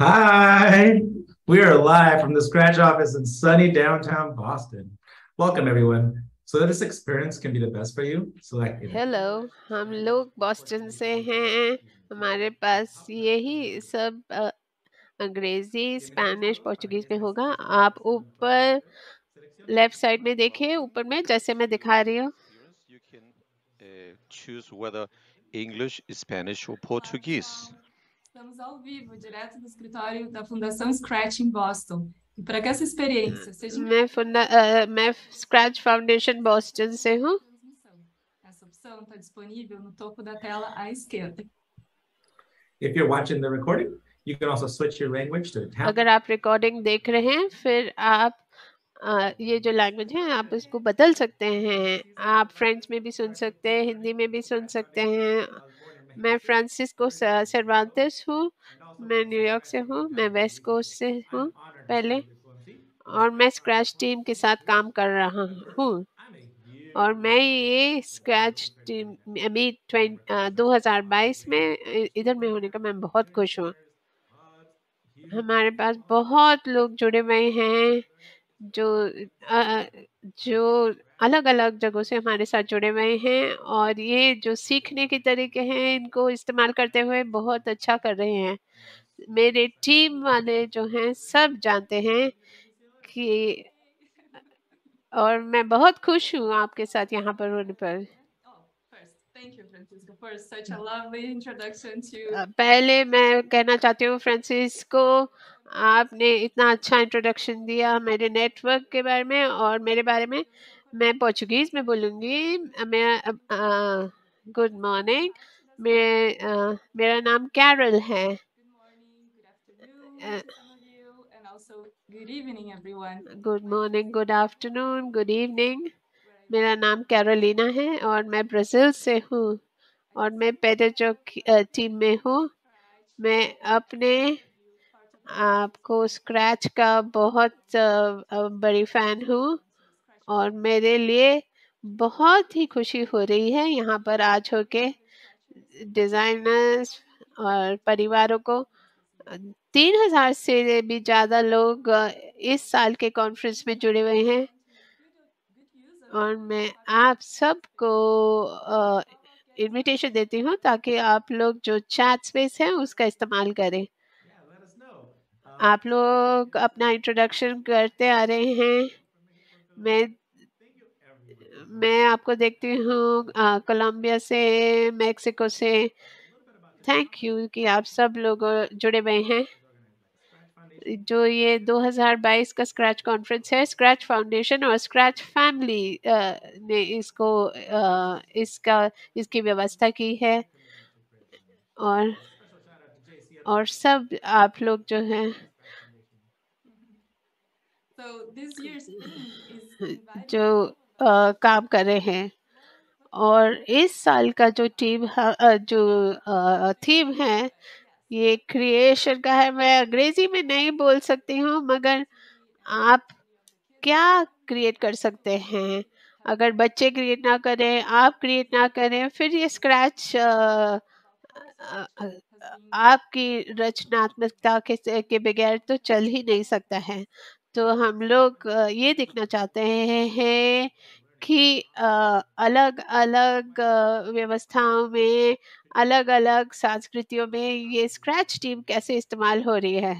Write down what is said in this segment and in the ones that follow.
Hi, we are live from the Scratch office in sunny downtown Boston. Welcome, everyone. So that this experience can be the best for you, select it. Hello हम लोग Boston से हैं हमारे पास यही सब अ, अंग्रेजी Spanish Portuguese में होगा आप ऊपर लेफ्ट साइड में देखें ऊपर में जैसे मैं दिखा रही हूँ You can uh, choose whether English, Spanish, or Portuguese. Estamos ao vivo, direto do escritório da Fundação Scratch em Boston. E para que essa experiência seja. मैं, फुंदा, uh, मैं Scratch Foundation Boston sei हूँ. Essa opção está disponível no topo da tela à esquerda. If you're watching the recording, you can also switch your language to Italian. अगर आप recording देख रहे हैं, फिर आप Uh, ये जो लैंग्वेज है आप इसको बदल सकते हैं आप फ्रेंच में भी सुन सकते हैं हिंदी में भी सुन सकते हैं मैं फ्रांसिस्को सर्वांतस हूँ मैं न्यूयॉर्क से हूँ मैं वेस्ट कोस्ट से हूँ पहले और मैं स्क्रैच टीम के साथ काम कर रहा हूँ और मैं ये स्क्रैच टीम अभी दो हज़ार बाईस में इधर में होने का मैं बहुत खुश हूँ हमारे पास बहुत लोग जुड़े हुए हैं जो आ, जो अलग अलग जगहों से हमारे साथ जुड़े हुए हैं और ये जो सीखने के तरीके हैं इनको इस्तेमाल करते हुए बहुत अच्छा कर रहे हैं मेरे टीम वाले जो हैं सब जानते हैं कि और मैं बहुत खुश हूँ आपके साथ यहाँ पर होने पर पहले मैं कहना चाहती हूँ फ्रांसिस को आपने इतना अच्छा इंट्रोडक्शन दिया मेरे नेटवर्क के बारे में और मेरे बारे में मैं पोर्चुगीज़ में बोलूँगी मैं गुड मॉर्निंग मैं मेरा नाम कैरल है good morning good afternoon good evening मेरा नाम कैरोलिना है और मैं ब्राज़ील से हूँ और मैं पैदल चौक टीम में हूँ मैं अपने आपको स्क्रैच का बहुत बड़ी फ़ैन हूँ और मेरे लिए बहुत ही खुशी हो रही है यहाँ पर आज होके डिज़ाइनर्स और परिवारों को तीन हज़ार से भी ज़्यादा लोग इस साल के कॉन्फ्रेंस में जुड़े हुए हैं और मैं आप सबको इनविटेशन देती हूँ ताकि आप लोग जो चैट स्पेस है उसका इस्तेमाल करें आप लोग अपना इंट्रोडक्शन करते आ रहे हैं मैं मैं आपको देखती हूँ कोलंबिया से मेक्सिको से थैंक यू कि आप सब लोग जुड़े हुए हैं जो ये 2022 का स्क्रैच कॉन्फ्रेंस है स्क्रैच फाउंडेशन और स्क्रैच फैमिली ने इसको आ, इसका इसकी व्यवस्था की है और और सब आप लोग जो हैं जो आ, काम कर रहे हैं और इस साल का जो टीम जो थीम है ये क्रिएशन का है मैं अंग्रेजी में नहीं बोल सकती हूँ मगर आप क्या क्रिएट कर सकते हैं अगर बच्चे क्रिएट ना करें आप क्रिएट ना करें फिर ये स्क्रैच आपकी रचनात्मकता के के बगैर तो चल ही नहीं सकता है तो हम लोग ये देखना चाहते हैं कि अलग अलग व्यवस्थाओं में अलग अलग संस्कृतियों में ये स्क्रैच टीम कैसे इस्तेमाल हो रही है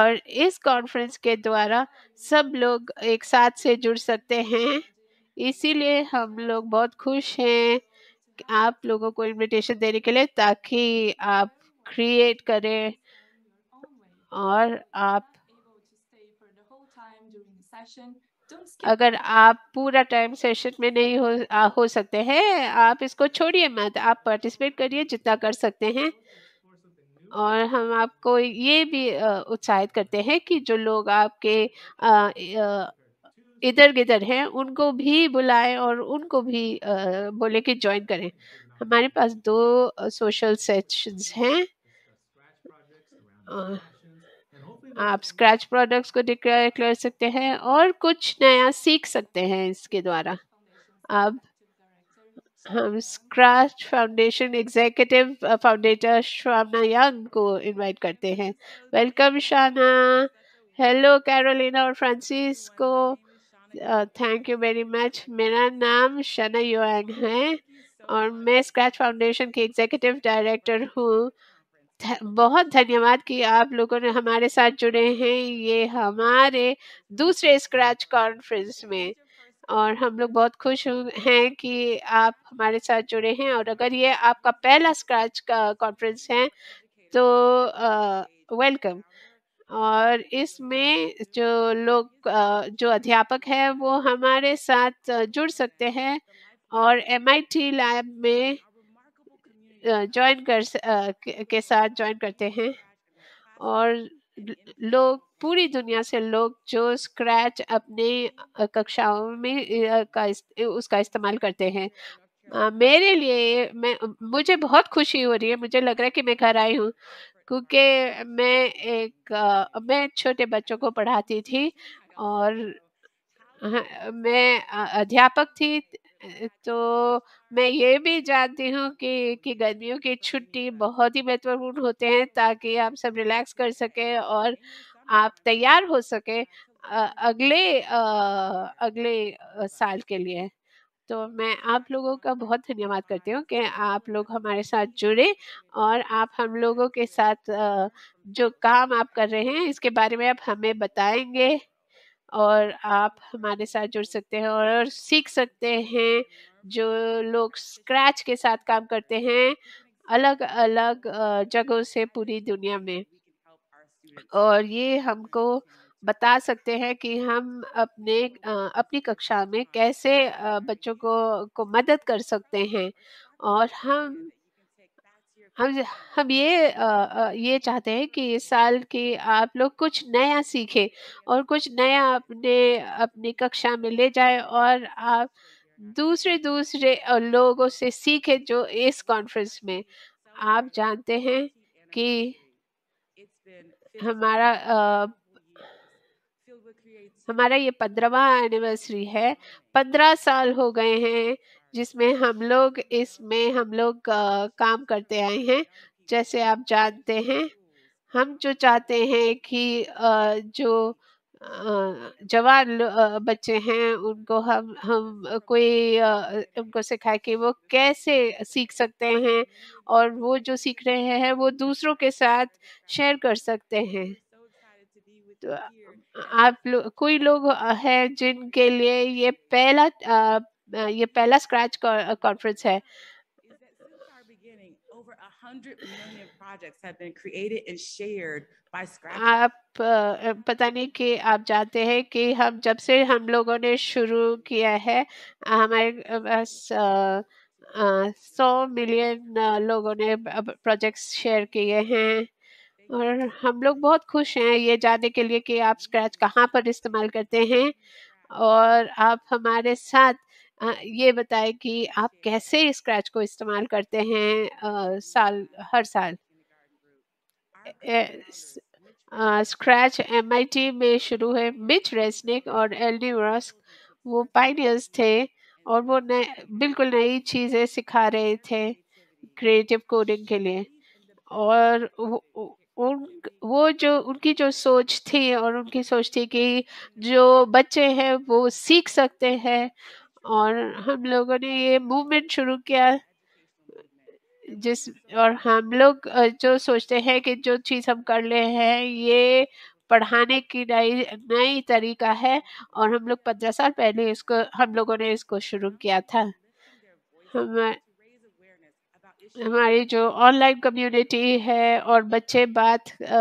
और इस कॉन्फ्रेंस के द्वारा सब लोग एक साथ से जुड़ सकते हैं इसीलिए हम लोग बहुत खुश हैं आप लोगों को इनविटेशन देने के लिए ताकि आप क्रिएट करें और आप अगर आप पूरा टाइम सेशन में नहीं हो आ, हो सकते हैं आप इसको छोड़िए मत आप पार्टिसिपेट करिए जितना कर सकते हैं और हम आपको ये भी उत्साहित करते हैं कि जो लोग आपके इधर गिधर हैं उनको भी बुलाएं और उनको भी बोले कि ज्वाइन करें हमारे पास दो सोशल सेशंस हैं आप स्क्रैच प्रोडक्ट्स को डिक्लेयर कर सकते हैं और कुछ नया सीख सकते हैं इसके द्वारा अब हम स्क्रैच फाउंडेशन एग्जीक्यूटिव फाउंडेटर शाना यंग को इनवाइट करते हैं वेलकम शाना हेलो कैरोलिना और फ्रांसिस को थैंक यू वेरी मच मेरा नाम शना योंग है और मैं स्क्रैच फाउंडेशन की एग्जीक्यूटिव डायरेक्टर हूँ बहुत धन्यवाद कि आप लोगों ने हमारे साथ जुड़े हैं ये हमारे दूसरे स्क्रैच कॉन्फ्रेंस में और हम लोग बहुत खुश हैं कि आप हमारे साथ जुड़े हैं और अगर ये आपका पहला स्क्रैच का कॉन्फ्रेंस है तो वेलकम uh, और इसमें जो लोग जो अध्यापक है वो हमारे साथ जुड़ सकते हैं और एम लैब में ज्वाइन कर के साथ ज्वाइन करते हैं और लोग पूरी दुनिया से लोग जो स्क्रैच अपने कक्षाओं में का उसका इस्तेमाल करते हैं मेरे लिए मैं मुझे बहुत खुशी हो रही है मुझे लग रहा है कि मैं घर आई हूँ क्योंकि मैं एक मैं छोटे बच्चों को पढ़ाती थी और हाँ, मैं अध्यापक थी तो मैं ये भी जानती हूँ कि कि गर्मियों की छुट्टी बहुत ही महत्वपूर्ण होते हैं ताकि आप सब रिलैक्स कर सके और आप तैयार हो सके अगले अगले साल के लिए तो मैं आप लोगों का बहुत धन्यवाद करती हूँ कि आप लोग हमारे साथ जुड़े और आप हम लोगों के साथ जो काम आप कर रहे हैं इसके बारे में आप हमें बताएंगे और आप हमारे साथ जुड़ सकते हैं और सीख सकते हैं जो लोग स्क्रैच के साथ काम करते हैं अलग अलग जगहों से पूरी दुनिया में और ये हमको बता सकते हैं कि हम अपने अपनी कक्षा में कैसे बच्चों को को मदद कर सकते हैं और हम हम हम ये आ, ये चाहते हैं कि इस साल की आप लोग कुछ नया सीखें और कुछ नया अपने अपनी कक्षा में ले जाए और आप दूसरे दूसरे लोगों से सीखें जो इस कॉन्फ्रेंस में आप जानते हैं कि हमारा आ, हमारा ये पंद्रहवा एनिवर्सरी है पंद्रह साल हो गए हैं जिसमें हम लोग इसमें हम लोग काम करते आए हैं जैसे आप जानते हैं हम जो चाहते हैं कि जो जवान बच्चे हैं उनको हम हम कोई उनको सिखाए कि वो कैसे सीख सकते हैं और वो जो सीख रहे हैं वो दूसरों के साथ शेयर कर सकते हैं तो आप लो, कोई लोग हैं जिनके लिए ये पहला ये पहला स्क्रैच कॉन्फ्रेंस है आप पता नहीं कि आप जानते हैं कि हम जब से हम लोगों ने शुरू किया है हमारे पास सौ मिलियन लोगों ने प्रोजेक्ट्स शेयर किए हैं और हम लोग बहुत खुश हैं ये जानने के लिए कि आप स्क्रैच कहाँ पर इस्तेमाल करते हैं और आप हमारे साथ ये बताएं कि आप कैसे स्क्रैच को इस्तेमाल करते हैं साल हर साल स्क्रैच एमआईटी में शुरू है मिच रेसनिक और डी रॉस्क वो पाइनियर्स थे और वो नए बिल्कुल नई चीज़ें सिखा रहे थे क्रिएटिव कोडिंग के लिए और उन वो जो उनकी जो सोच थी और उनकी सोच थी कि जो बच्चे हैं वो सीख सकते हैं और हम लोगों ने ये मूवमेंट शुरू किया जिस और हम लोग जो सोचते हैं कि जो चीज़ हम कर रहे हैं ये पढ़ाने की नई नई तरीका है और हम लोग पंद्रह साल पहले इसको हम लोगों ने इसको शुरू किया था हम हमारी जो ऑनलाइन कम्युनिटी है और बच्चे बात आ,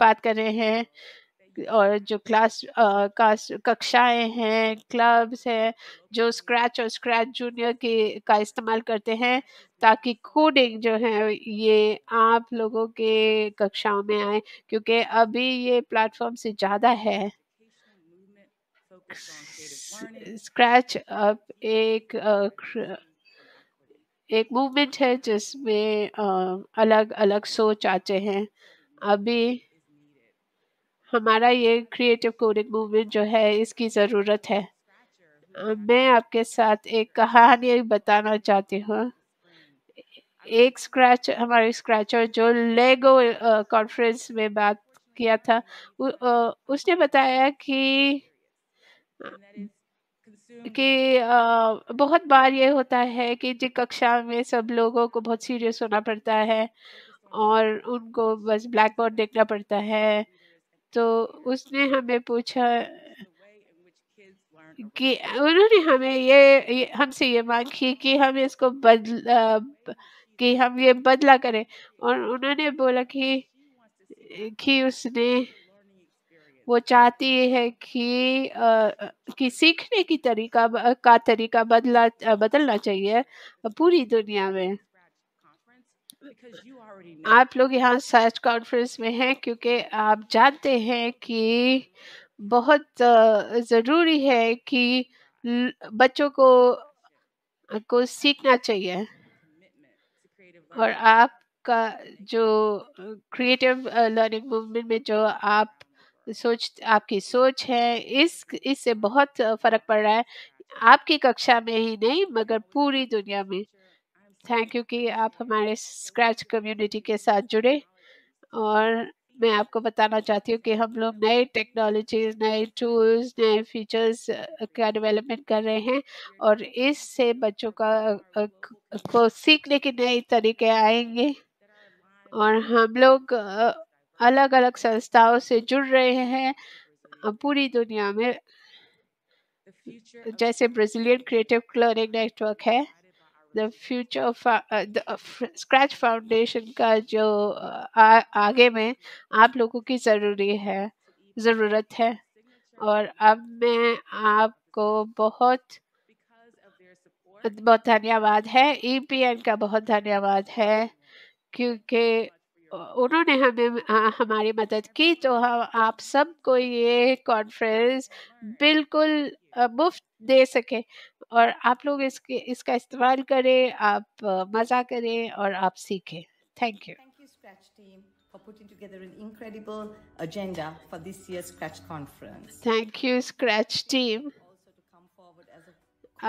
बात कर रहे हैं और जो क्लास का कक्षाएं हैं क्लब्स हैं जो स्क्रैच और स्क्रैच जूनियर के का इस्तेमाल करते हैं ताकि कोडिंग जो है ये आप लोगों के कक्षाओं में आए क्योंकि अभी ये प्लेटफॉर्म से ज़्यादा है स्क्रैच अब एक एक मूवमेंट है जिसमें अलग अलग सोच आते हैं अभी हमारा ये क्रिएटिव कोडिंग मूवमेंट जो है इसकी ज़रूरत है मैं आपके साथ एक कहानी बताना चाहती हूँ एक स्क्रैच हमारे स्क्रैचर जो लेगो कॉन्फ्रेंस में बात किया था उ, उसने बताया कि कि बहुत बार ये होता है कि जिस कक्षा में सब लोगों को बहुत सीरियस होना पड़ता है और उनको बस ब्लैक बोर्ड देखना पड़ता है तो उसने हमें पूछा कि उन्होंने हमें ये, ये हमसे ये मांग की कि हम इसको बदल कि हम ये बदला करें और उन्होंने बोला कि कि उसने वो चाहती है कि आ, कि सीखने की तरीका का तरीका बदला बदलना चाहिए पूरी दुनिया में आप लोग यहाँ सर्च कॉन्फ्रेंस में हैं क्योंकि आप जानते हैं कि बहुत ज़रूरी है कि बच्चों को को सीखना चाहिए और आपका जो क्रिएटिव लर्निंग मूवमेंट में जो आप सोच आपकी सोच है इस इससे बहुत फर्क पड़ रहा है आपकी कक्षा में ही नहीं मगर पूरी दुनिया में थैंक यू कि आप हमारे स्क्रैच कम्युनिटी के साथ जुड़े और मैं आपको बताना चाहती हूँ कि हम लोग नए टेक्नोलॉजीज नए टूल्स नए फीचर्स का डेवलपमेंट कर रहे हैं और इससे बच्चों का को सीखने के नए तरीके आएंगे और हम लोग अलग अलग संस्थाओं से जुड़ रहे हैं पूरी दुनिया में जैसे ब्राजीलियन क्रिएटिव क्लर्निंग नेटवर्क है द फ्यूचर स्क्रैच फाउंडेशन का जो uh, आ, आगे में आप लोगों की ज़रूरी है ज़रूरत है और अब मैं आपको बहुत बहुत धन्यवाद है ई e का बहुत धन्यवाद है क्योंकि उन्होंने हमें हमारी मदद की तो हम आप सबको ये कॉन्फ्रेंस बिल्कुल मुफ्त दे सके और आप लोग इसके इसका इस्तेमाल करें आप मज़ा करें और आप सीखें thank you for putting together an incredible agenda for this year's Scratch conference. Thank you, Scratch team.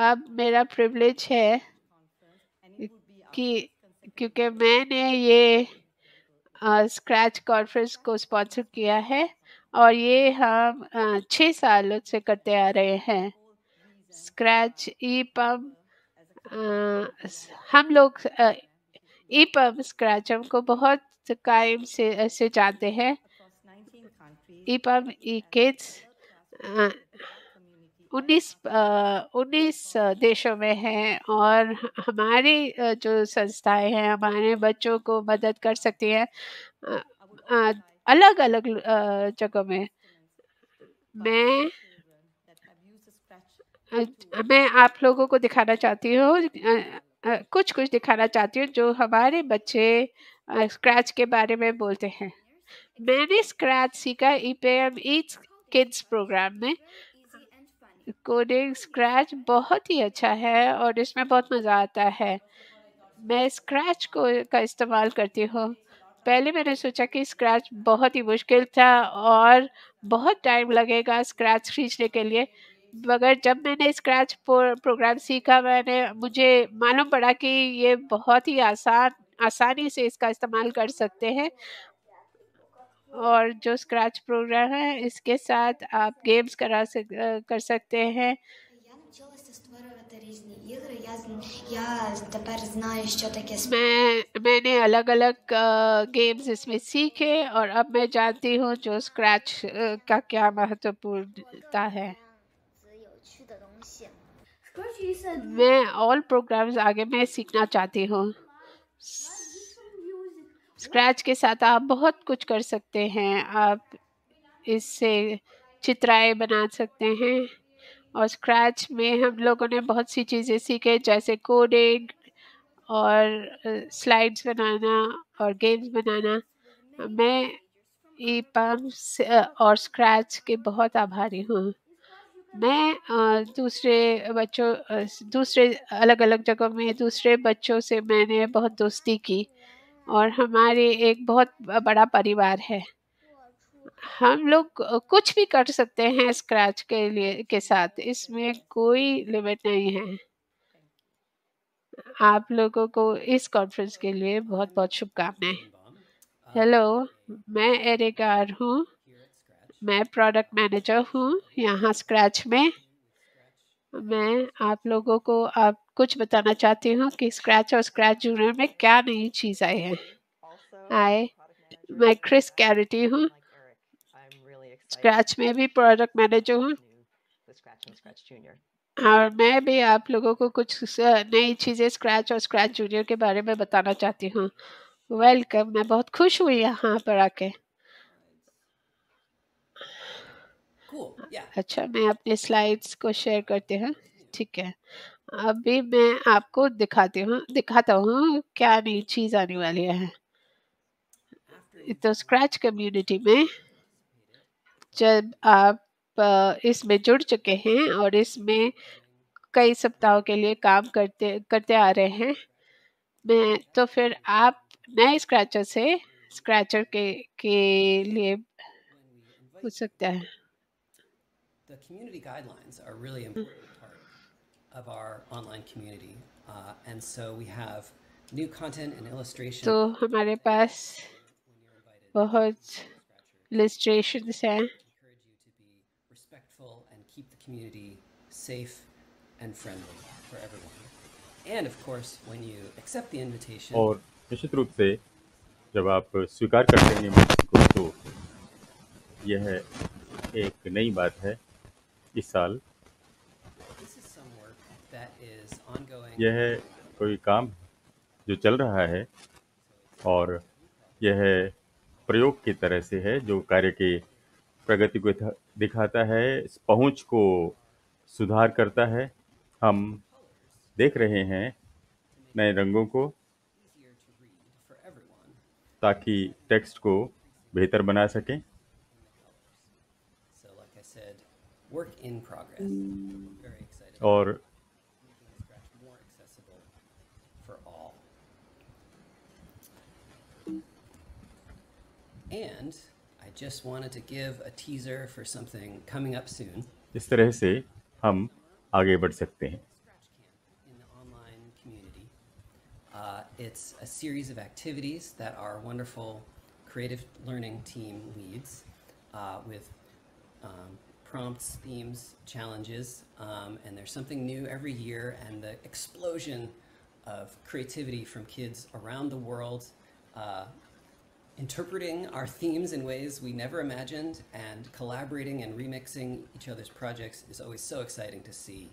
अब मेरा privilege है कि क्योंकि मैंने ये स्क्रैच कॉन्फ्रेंस को स्पॉन्सर किया है और ये हम छः सालों से करते आ रहे हैं स्क्रैच ई पम हम लोग ई पम स्क्रैच हमको बहुत कायम से ऐसे जानते हैं ई पम ई किड्स उन्नीस उन्नीस देशों में हैं और हमारी जो संस्थाएं हैं हमारे बच्चों को मदद कर सकती हैं अलग अलग जगहों में मैं मैं आप लोगों को दिखाना चाहती हूँ कुछ कुछ दिखाना चाहती हूँ जो हमारे बच्चे स्क्रैच के बारे में बोलते हैं मैंने स्क्रैच सीखा ई पे एम ईट्स किड्स प्रोग्राम में कोडिंग स्क्रैच बहुत ही अच्छा है और इसमें बहुत मज़ा आता है मैं स्क्रैच को का इस्तेमाल करती हूँ पहले मैंने सोचा कि स्क्रैच बहुत ही मुश्किल था और बहुत टाइम लगेगा स्क्रैच खींचने के लिए मगर जब मैंने स्क्रैच प्रोग्राम सीखा मैंने मुझे मालूम पड़ा कि ये बहुत ही आसान आसानी से इसका इस्तेमाल कर सकते हैं और जो स्क्रैच प्रोग्राम है इसके साथ आप गेम्स करा सक कर सकते हैं मैं मैंने अलग अलग गेम्स इसमें सीखे और अब मैं जानती हूँ जो स्क्रैच का क्या महत्वपूर्णता है मैं ऑल प्रोग्राम्स आगे मैं सीखना चाहती हूँ स्क्रैच के साथ आप बहुत कुछ कर सकते हैं आप इससे चित्राएँ बना सकते हैं और स्क्रैच में हम लोगों ने बहुत सी चीज़ें सीखे जैसे कोडिंग और स्लाइड्स बनाना और गेम्स बनाना मैं ई पाम और स्क्रैच के बहुत आभारी हूँ मैं दूसरे बच्चों दूसरे अलग अलग जगहों में दूसरे बच्चों से मैंने बहुत दोस्ती की और हमारे एक बहुत बड़ा परिवार है हम लोग कुछ भी कर सकते हैं स्क्रैच के लिए के साथ इसमें कोई लिमिट नहीं है आप लोगों को इस कॉन्फ्रेंस के लिए बहुत बहुत शुभकामनाएं हेलो मैं एरेगार हूँ मैं प्रोडक्ट मैनेजर हूँ यहाँ स्क्रैच में मैं आप लोगों को आप कुछ बताना चाहती हूँ कि स्क्रैच और स्क्रैच जूनियर में क्या नई चीज़ आई है आए मैं क्रिस कैरिटी हूँ स्क्रैच में भी प्रोडक्ट मैनेजर हूँ और मैं भी आप लोगों को कुछ नई चीज़ें स्क्रैच और स्क्रैच जूनियर के बारे में बताना चाहती हूँ वेलकम मैं बहुत खुश हुई यहाँ पर आके अच्छा मैं अपने स्लाइड्स को शेयर करती हूँ ठीक है अभी मैं आपको दिखाती हूँ दिखाता हूँ क्या नई चीज़ आने वाली है तो स्क्रैच कम्युनिटी में जब आप इसमें जुड़ चुके हैं और इसमें कई सप्ताहों के लिए काम करते करते आ रहे हैं मैं तो फिर आप नए स्क्रैचर से स्क्रैचर के के लिए पूछ सकते हैं The community guidelines are really हाँ। important. of our online community. Uh, and so we have new content and हमारे पास बहुत illustrations हैं. Encourage you to be respectful and keep the community safe and friendly for everyone. And of course, when you accept the invitation. और निश्चित रूप से जब आप स्वीकार करते हैं निमंत्रण को तो यह एक नई बात है इस साल यह कोई काम जो चल रहा है और यह प्रयोग की तरह से है जो कार्य के प्रगति को दिखाता है इस पहुँच को सुधार करता है हम देख रहे हैं नए रंगों को ताकि टेक्स्ट को बेहतर बना सकें और And I just wanted to give a teaser for something coming up soon. इस तरह से हम आगे बढ़ सकते हैं uh, it's a series of activities that our wonderful creative learning team leads uh, with um, prompts, themes, challenges, um, and there's something new every year, and the explosion of creativity from kids around the world uh, interpreting our themes in ways we never imagined, and collaborating and remixing each other's projects is always so exciting to see.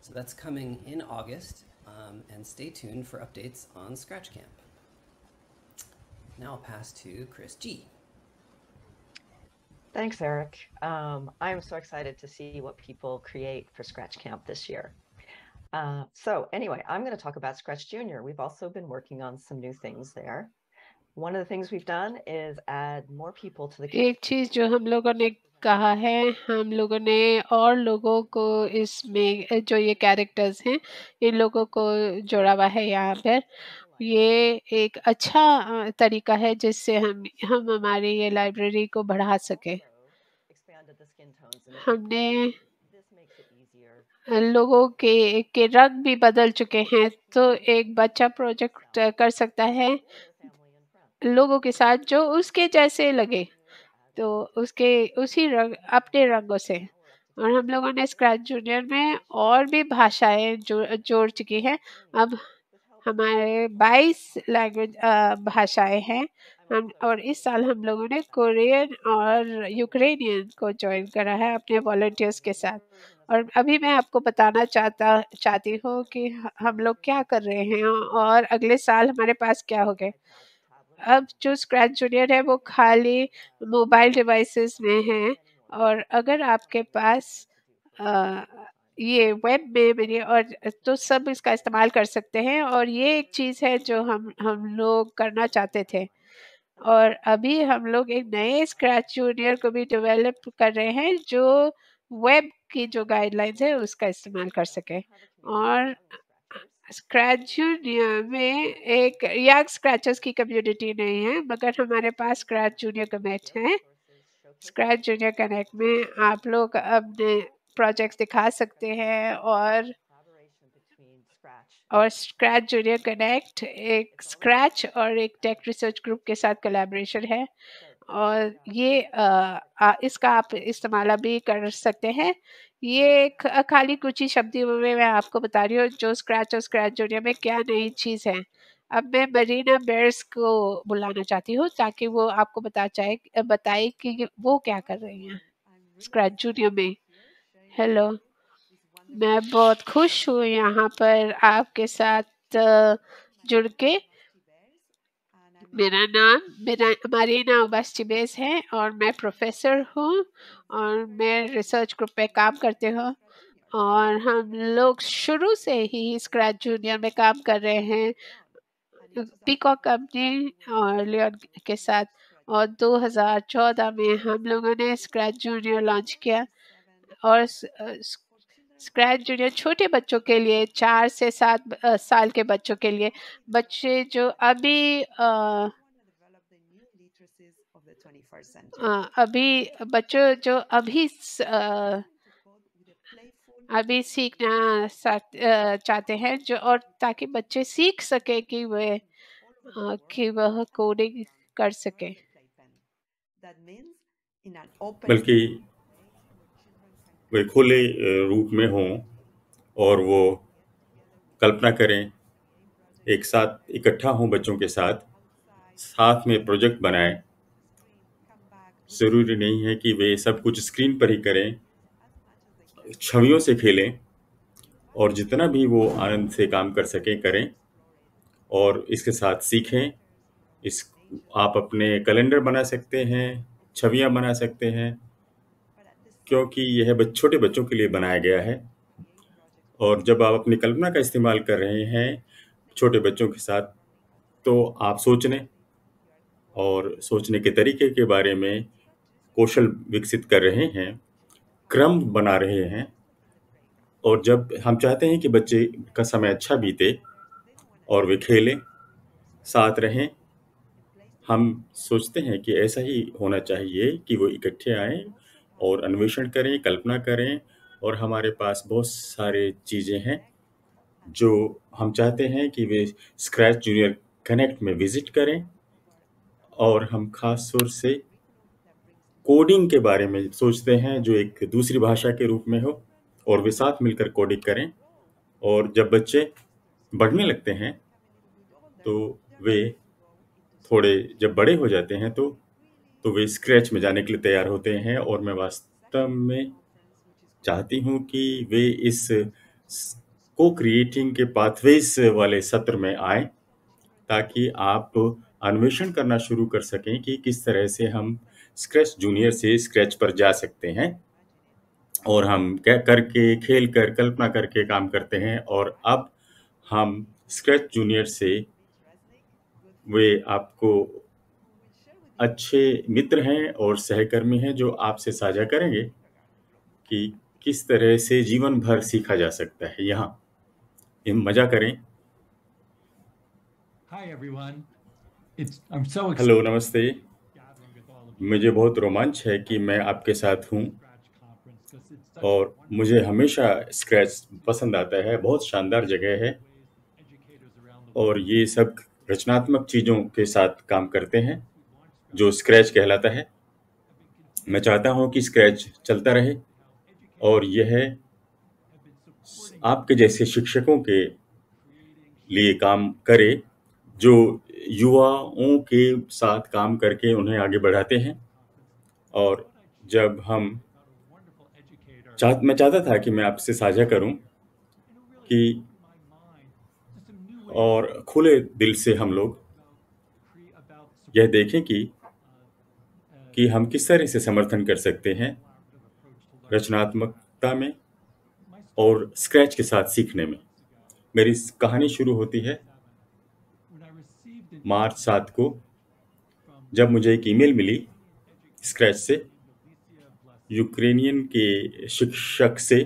So that's coming in August, um, and stay tuned for updates on Scratch Camp. Now I'll pass to Chris G. Thanks, Eric. Um, I'm so excited to see what people create for Scratch Camp this year. Uh, so anyway, I'm going to talk about Scratch Junior. We've also been working on some new things there. One of the things we've done is add more people to the एक चीज जो हम लोगों ने कहा है हम लोगों ने और लोगों को इसमें जो ये कैरेक्टर्स हैं इन लोगों को जोड़ा हुआ है यहाँ पर ये एक अच्छा तरीका है जिससे हम हम हमारी ये लाइब्रेरी को बढ़ा सके हमने लोगों के के रंग भी बदल चुके हैं तो एक बच्चा प्रोजेक्ट कर सकता है लोगों के साथ जो उसके जैसे लगे तो उसके उसी रंग अपने रंगों से और हम लोगों ने स्क्रैच जूनियर में और भी भाषाएं जो जोड़ चुकी हैं अब हमारे 22 लैंग्वेज भाषाएं हैं हम और इस साल हम लोगों ने कोरियन और यूक्रेनियन को ज्वाइन करा है अपने वॉल्टियर्स के साथ और अभी मैं आपको बताना चाहता चाहती हूँ कि हम लोग क्या कर रहे हैं और अगले साल हमारे पास क्या हो गए अब जो स्क्रैच जूनियर है वो खाली मोबाइल डिवाइसेस में हैं और अगर आपके पास आ, ये वेब में मेरी और तो सब इसका इस्तेमाल कर सकते हैं और ये एक चीज़ है जो हम हम लोग करना चाहते थे और अभी हम लोग एक नए स्क्रैच जूनियर को भी डेवलप कर रहे हैं जो वेब की जो गाइडलाइंस है उसका इस्तेमाल कर सके और स्क्रैच जूनियर में एक यंग स्क्रैचर्स की कम्युनिटी नहीं है मगर हमारे पास स्क्रैच जूनियर कमेट है स्क्रैच जूनियर कनेक्ट में आप लोग अपने प्रोजेक्ट्स दिखा सकते हैं और और स्क्रैच जूनियर कनेक्ट एक स्क्रैच और एक टेक रिसर्च ग्रुप के साथ कोलैबोरेशन है और ये आ, इसका आप इस्तेमाल भी कर सकते हैं ये एक खाली कुछ ही शब्दियों में मैं आपको बता रही हूँ जो स्क्रैच और स्क्रैच जूनियर में क्या नई चीज़ है अब मैं मरीना बेर्स को बुलाना चाहती हूँ ताकि वो आपको बता चाहे बताए कि वो क्या कर रही हैं स्क्रैच जूनियर में हेलो मैं बहुत खुश हूँ यहाँ पर आपके साथ जुड़ के मेरा नाम मेरा हमारी नाम बस्टिबेस है और मैं प्रोफेसर हूँ और मैं रिसर्च ग्रुप पे काम करते हूँ और हम लोग शुरू से ही स्क्रैच जूनियर में काम कर रहे हैं पीकॉक कंपनी और लियोन के साथ और 2014 में हम लोगों ने स्क्रैच जूनियर लॉन्च किया और स्क्रैच जूनियर छोटे बच्चों के लिए चार से सात साल के बच्चों के लिए बच्चे जो अभी आ, अभी बच्चों जो अभी आ, अभी सीखना चाहते हैं जो और ताकि बच्चे सीख सके कि वे कि वह कोडिंग कर सके बल्कि वे खुले रूप में हों और वो कल्पना करें एक साथ इकट्ठा हों बच्चों के साथ साथ में प्रोजेक्ट बनाएं ज़रूरी नहीं है कि वे सब कुछ स्क्रीन पर ही करें छवियों से खेलें और जितना भी वो आनंद से काम कर सकें करें और इसके साथ सीखें इस आप अपने कैलेंडर बना सकते हैं छवियां बना सकते हैं क्योंकि यह छोटे बच्चों के लिए बनाया गया है और जब आप अपनी कल्पना का इस्तेमाल कर रहे हैं छोटे बच्चों के साथ तो आप सोचने और सोचने के तरीके के बारे में कौशल विकसित कर रहे हैं क्रम बना रहे हैं और जब हम चाहते हैं कि बच्चे का समय अच्छा बीते और वे खेलें साथ रहें हम सोचते हैं कि ऐसा ही होना चाहिए कि वो इकट्ठे आएं और अन्वेषण करें कल्पना करें और हमारे पास बहुत सारे चीज़ें हैं जो हम चाहते हैं कि वे स्क्रैच जूनियर कनेक्ट में विज़िट करें और हम खास तौर से कोडिंग के बारे में सोचते हैं जो एक दूसरी भाषा के रूप में हो और वे साथ मिलकर कोडिंग करें और जब बच्चे बढ़ने लगते हैं तो वे थोड़े जब बड़े हो जाते हैं तो तो वे स्क्रैच में जाने के लिए तैयार होते हैं और मैं वास्तव में चाहती हूँ कि वे इस को क्रिएटिंग के पाथवेज वाले सत्र में आए ताकि आप अन्वेषण करना शुरू कर सकें कि किस तरह से हम स्क्रैच जूनियर से स्क्रैच पर जा सकते हैं और हम क्या करके खेल कर कल्पना करके काम करते हैं और अब हम स्क्रैच जूनियर से वे आपको अच्छे मित्र हैं और सहकर्मी हैं जो आपसे साझा करेंगे कि किस तरह से जीवन भर सीखा जा सकता है यहाँ मजा करें हेलो नमस्ते मुझे बहुत रोमांच है कि मैं आपके साथ हूँ और मुझे हमेशा स्क्रैच पसंद आता है बहुत शानदार जगह है और ये सब रचनात्मक चीज़ों के साथ काम करते हैं जो स्क्रैच कहलाता है मैं चाहता हूं कि स्क्रैच चलता रहे और यह आपके जैसे शिक्षकों के लिए काम करे जो युवाओं के साथ काम करके उन्हें आगे बढ़ाते हैं और जब हम चाह मैं चाहता था कि मैं आपसे साझा करूं कि और खुले दिल से हम लोग यह देखें कि कि हम किस तरह से समर्थन कर सकते हैं रचनात्मकता में और स्क्रैच के साथ सीखने में मेरी कहानी शुरू होती है मार्च सात को जब मुझे एक ईमेल मिली स्क्रैच से यूक्रेनियन के शिक्षक से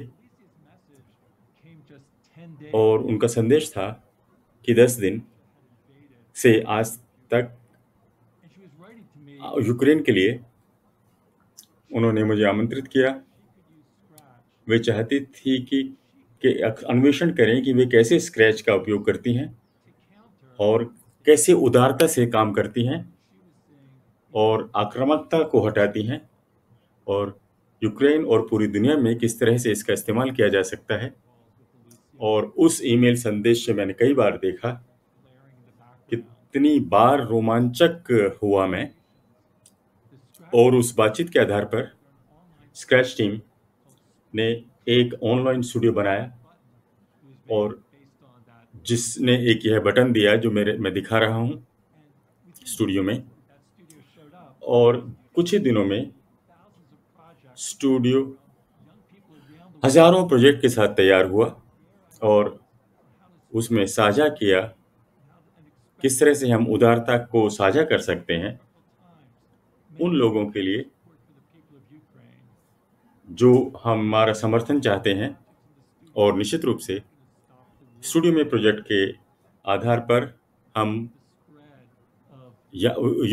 और उनका संदेश था कि दस दिन से आज तक यूक्रेन के लिए उन्होंने मुझे आमंत्रित किया वे चाहती थी कि के अन्वेषण करें कि वे कैसे स्क्रैच का उपयोग करती हैं और कैसे उदारता से काम करती हैं और आक्रामकता को हटाती हैं और यूक्रेन और पूरी दुनिया में किस तरह से इसका इस्तेमाल किया जा सकता है और उस ईमेल संदेश से मैंने कई बार देखा कितनी बार रोमांचक हुआ मैं और उस बातचीत के आधार पर स्क्रैच टीम ने एक ऑनलाइन स्टूडियो बनाया और जिसने एक यह बटन दिया जो मेरे मैं दिखा रहा हूँ स्टूडियो में और कुछ ही दिनों में स्टूडियो हजारों प्रोजेक्ट के साथ तैयार हुआ और उसमें साझा किया किस तरह से हम उदारता को साझा कर सकते हैं उन लोगों के लिए जो हमारा समर्थन चाहते हैं और निश्चित रूप से स्टूडियो में प्रोजेक्ट के आधार पर हम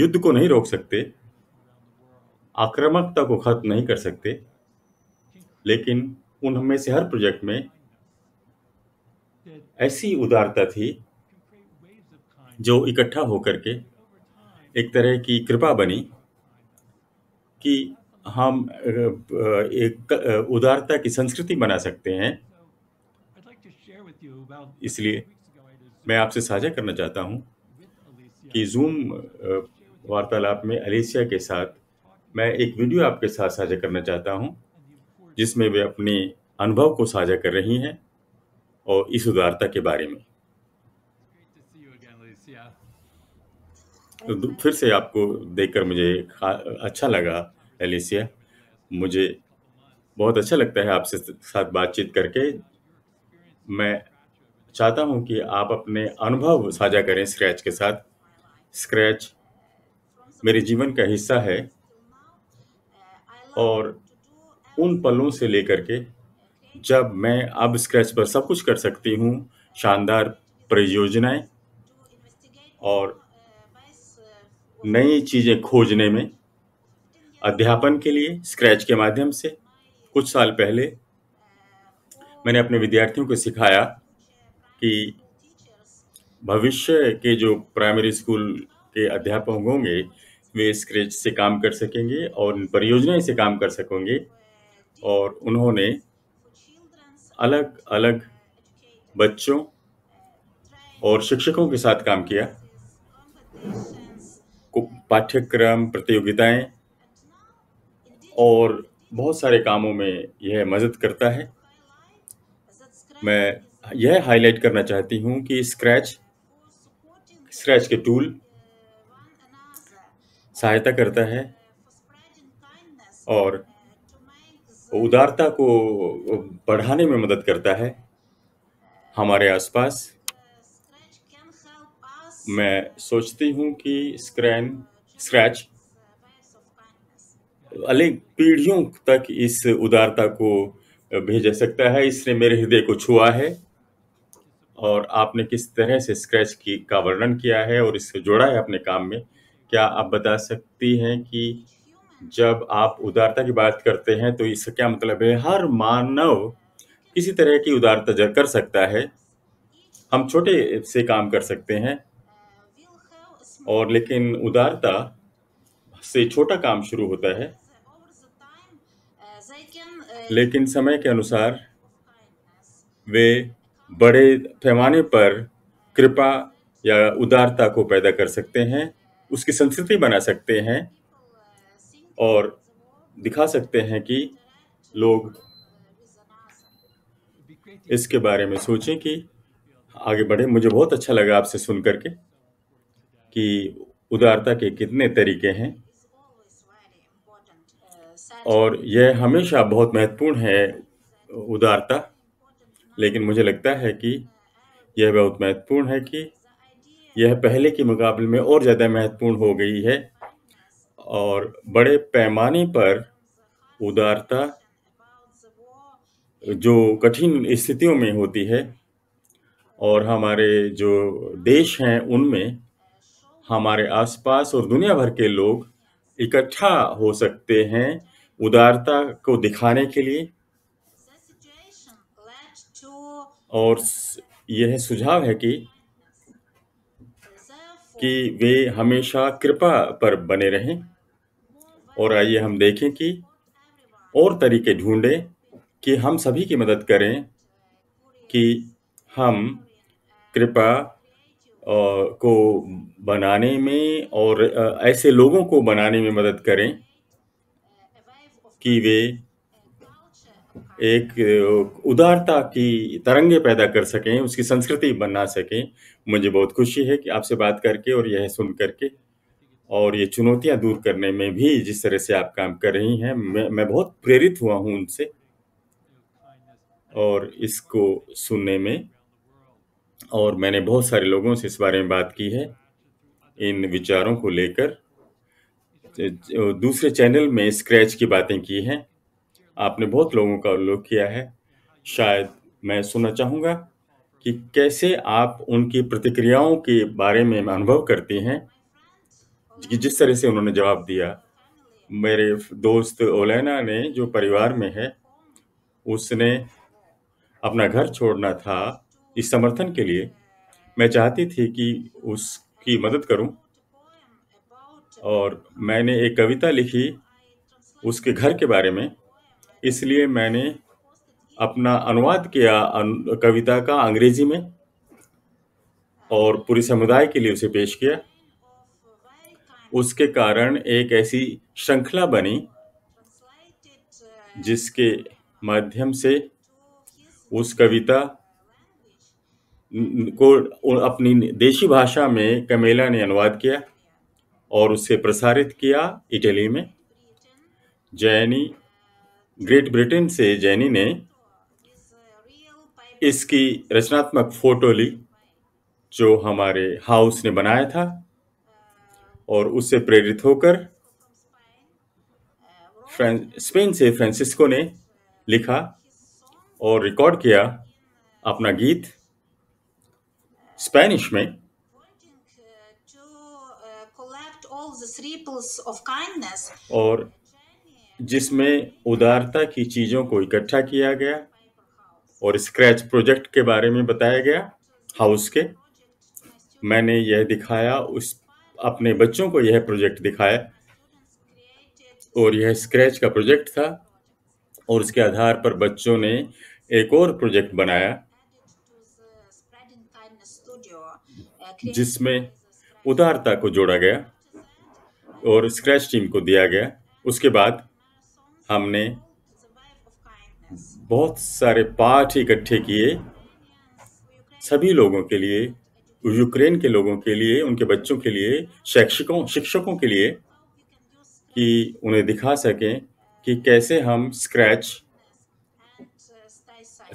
युद्ध को नहीं रोक सकते आक्रामकता को खत्म नहीं कर सकते लेकिन उन हमें से हर प्रोजेक्ट में ऐसी उदारता थी जो इकट्ठा होकर के एक तरह की कृपा बनी कि हम एक उदारता की संस्कृति बना सकते हैं इसलिए मैं आपसे साझा करना चाहता हूं कि जूम वार्तालाप में अलेसिया के साथ मैं एक वीडियो आपके साथ साझा करना चाहता हूं जिसमें वे अपने अनुभव को साझा कर रही हैं और इस उदारता के बारे में तो फिर से आपको देखकर मुझे अच्छा लगा एलिसिया मुझे बहुत अच्छा लगता है आपसे साथ बातचीत करके मैं चाहता हूं कि आप अपने अनुभव साझा करें स्क्रैच के साथ स्क्रैच मेरे जीवन का हिस्सा है और उन पलों से लेकर के जब मैं अब स्क्रैच पर सब कुछ कर सकती हूँ शानदार परियोजनाएं और नई चीज़ें खोजने में अध्यापन के लिए स्क्रैच के माध्यम से कुछ साल पहले मैंने अपने विद्यार्थियों को सिखाया कि भविष्य के जो प्राइमरी स्कूल के अध्यापक होंगे वे स्क्रैच से काम कर सकेंगे और परियोजनाएं से काम कर सकेंगे और उन्होंने अलग अलग बच्चों और शिक्षकों के साथ काम किया पाठ्यक्रम प्रतियोगिताएं और बहुत सारे कामों में यह मदद करता है मैं यह हाईलाइट करना चाहती हूँ कि स्क्रैच स्क्रैच के टूल सहायता करता है और उदारता को बढ़ाने में मदद करता है हमारे आसपास मैं सोचती हूँ कि स्क्रैन स्क्रैच अनेक पीढ़ियों तक इस उदारता को भेजा सकता है इसने मेरे हृदय को छुआ है और आपने किस तरह से स्क्रैच की का वर्णन किया है और इससे जोड़ा है अपने काम में क्या आप बता सकती हैं कि जब आप उदारता की बात करते हैं तो इसका क्या मतलब है हर मानव किसी तरह की उदारता कर सकता है हम छोटे से काम कर सकते हैं और लेकिन उदारता से छोटा काम शुरू होता है लेकिन समय के अनुसार वे बड़े पैमाने पर कृपा या उदारता को पैदा कर सकते हैं उसकी संस्कृति बना सकते हैं और दिखा सकते हैं कि लोग इसके बारे में सोचें कि आगे बढ़े मुझे बहुत अच्छा लगा आपसे सुन करके कि उदारता के कितने तरीके हैं और यह हमेशा बहुत महत्वपूर्ण है उदारता लेकिन मुझे लगता है कि यह बहुत महत्वपूर्ण है कि यह पहले के मुकाबले में और ज़्यादा महत्वपूर्ण हो गई है और बड़े पैमाने पर उदारता जो कठिन स्थितियों में होती है और हमारे जो देश हैं उनमें हमारे आसपास और दुनिया भर के लोग इकट्ठा हो सकते हैं उदारता को दिखाने के लिए और यह सुझाव है कि कि वे हमेशा कृपा पर बने रहें और आइए हम देखें कि और तरीके ढूंढें कि हम सभी की मदद करें कि हम कृपा को बनाने में और ऐसे लोगों को बनाने में मदद करें कि वे एक उदारता की तरंगे पैदा कर सकें उसकी संस्कृति बना सकें मुझे बहुत खुशी है कि आपसे बात करके और यह सुन करके और ये चुनौतियां दूर करने में भी जिस तरह से आप काम कर रही हैं मैं मैं बहुत प्रेरित हुआ हूं उनसे और इसको सुनने में और मैंने बहुत सारे लोगों से इस बारे में बात की है इन विचारों को लेकर दूसरे चैनल में स्क्रैच की बातें की हैं आपने बहुत लोगों का उल्लेख किया है शायद मैं सुनना चाहूँगा कि कैसे आप उनकी प्रतिक्रियाओं के बारे में अनुभव करते हैं कि जिस तरह से उन्होंने जवाब दिया मेरे दोस्त ओलैना ने जो परिवार में है उसने अपना घर छोड़ना था इस समर्थन के लिए मैं चाहती थी कि उसकी मदद करूं और मैंने एक कविता लिखी उसके घर के बारे में इसलिए मैंने अपना अनुवाद किया कविता का अंग्रेजी में और पूरी समुदाय के लिए उसे पेश किया उसके कारण एक ऐसी श्रृंखला बनी जिसके माध्यम से उस कविता को अपनी देशी भाषा में कमेला ने अनुवाद किया और उसे प्रसारित किया इटली में जैनी ग्रेट ब्रिटेन से जैनी ने इसकी रचनात्मक फोटो ली जो हमारे हाउस ने बनाया था और उससे प्रेरित होकर स्पेन से फ्रांसिस्को ने लिखा और रिकॉर्ड किया अपना गीत स्पेनिश में और जिसमें उदारता की चीज़ों को इकट्ठा किया गया और स्क्रैच प्रोजेक्ट के बारे में बताया गया हाउस के मैंने यह दिखाया उस अपने बच्चों को यह प्रोजेक्ट दिखाया और यह स्क्रैच का प्रोजेक्ट था और उसके आधार पर बच्चों ने एक और प्रोजेक्ट बनाया जिसमें उदारता को जोड़ा गया और स्क्रैच टीम को दिया गया उसके बाद हमने बहुत सारे पाठ इकट्ठे किए सभी लोगों के लिए यूक्रेन के लोगों के लिए उनके बच्चों के लिए शैक्षिकों शिक्षकों के लिए कि उन्हें दिखा सकें कि कैसे हम स्क्रैच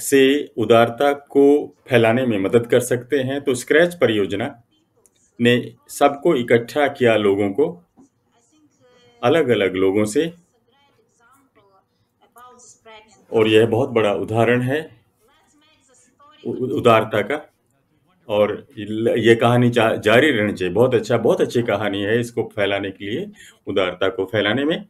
से उदारता को फैलाने में मदद कर सकते हैं तो स्क्रैच परियोजना ने सबको इकट्ठा किया लोगों को अलग अलग लोगों से और यह बहुत बड़ा उदाहरण है उदारता का और ये कहानी जा, जारी रहनी चाहिए बहुत अच्छा बहुत अच्छी कहानी है इसको फैलाने के लिए उदारता को फैलाने में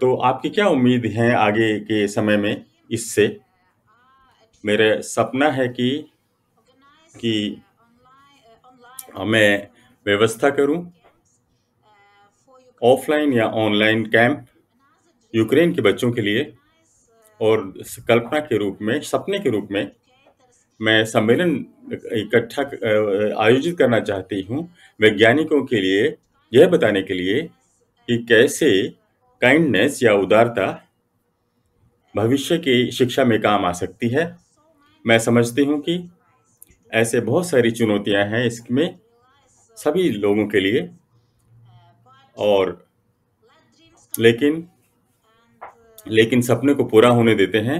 तो आपकी क्या उम्मीद है आगे के समय में इससे मेरे सपना है कि कि मैं व्यवस्था करूं ऑफलाइन या ऑनलाइन कैंप यूक्रेन के बच्चों के लिए और कल्पना के रूप में सपने के रूप में मैं सम्मेलन इकट्ठा आयोजित करना चाहती हूँ वैज्ञानिकों के लिए यह बताने के लिए कि कैसे काइंडनेस या उदारता भविष्य की शिक्षा में काम आ सकती है मैं समझती हूँ कि ऐसे बहुत सारी चुनौतियाँ हैं इसमें सभी लोगों के लिए और लेकिन लेकिन सपने को पूरा होने देते हैं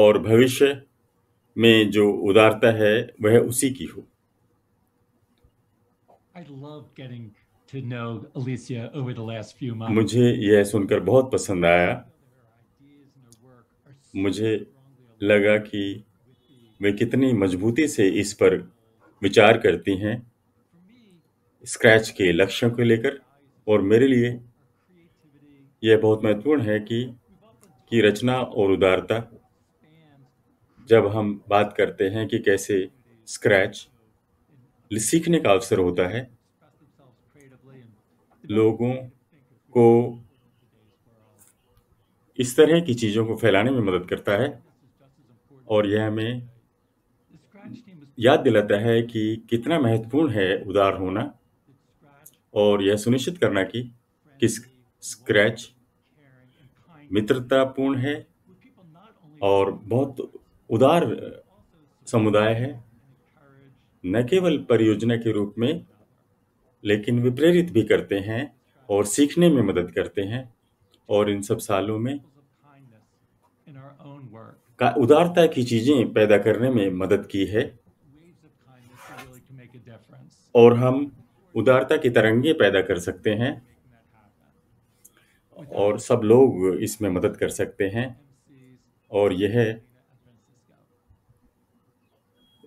और भविष्य में जो उदारता है वह उसी की हो मुझे यह सुनकर बहुत पसंद आया मुझे लगा कि वे कितनी मजबूती से इस पर विचार करती हैं स्क्रैच के लक्ष्यों को लेकर और मेरे लिए यह बहुत महत्वपूर्ण है कि की रचना और उदारता जब हम बात करते हैं कि कैसे स्क्रैच सीखने का अवसर होता है लोगों को इस तरह की चीज़ों को फैलाने में मदद करता है और यह हमें याद दिलाता है कि कितना महत्वपूर्ण है उदार होना और यह सुनिश्चित करना कि किस स्क्रैच मित्रतापूर्ण है और बहुत उदार समुदाय है न केवल परियोजना के रूप में लेकिन वे प्रेरित भी करते हैं और सीखने में मदद करते हैं और इन सब सालों में का उदारता की चीज़ें पैदा करने में मदद की है और हम उदारता की तरंगे पैदा कर सकते हैं और सब लोग इसमें मदद कर सकते हैं और यह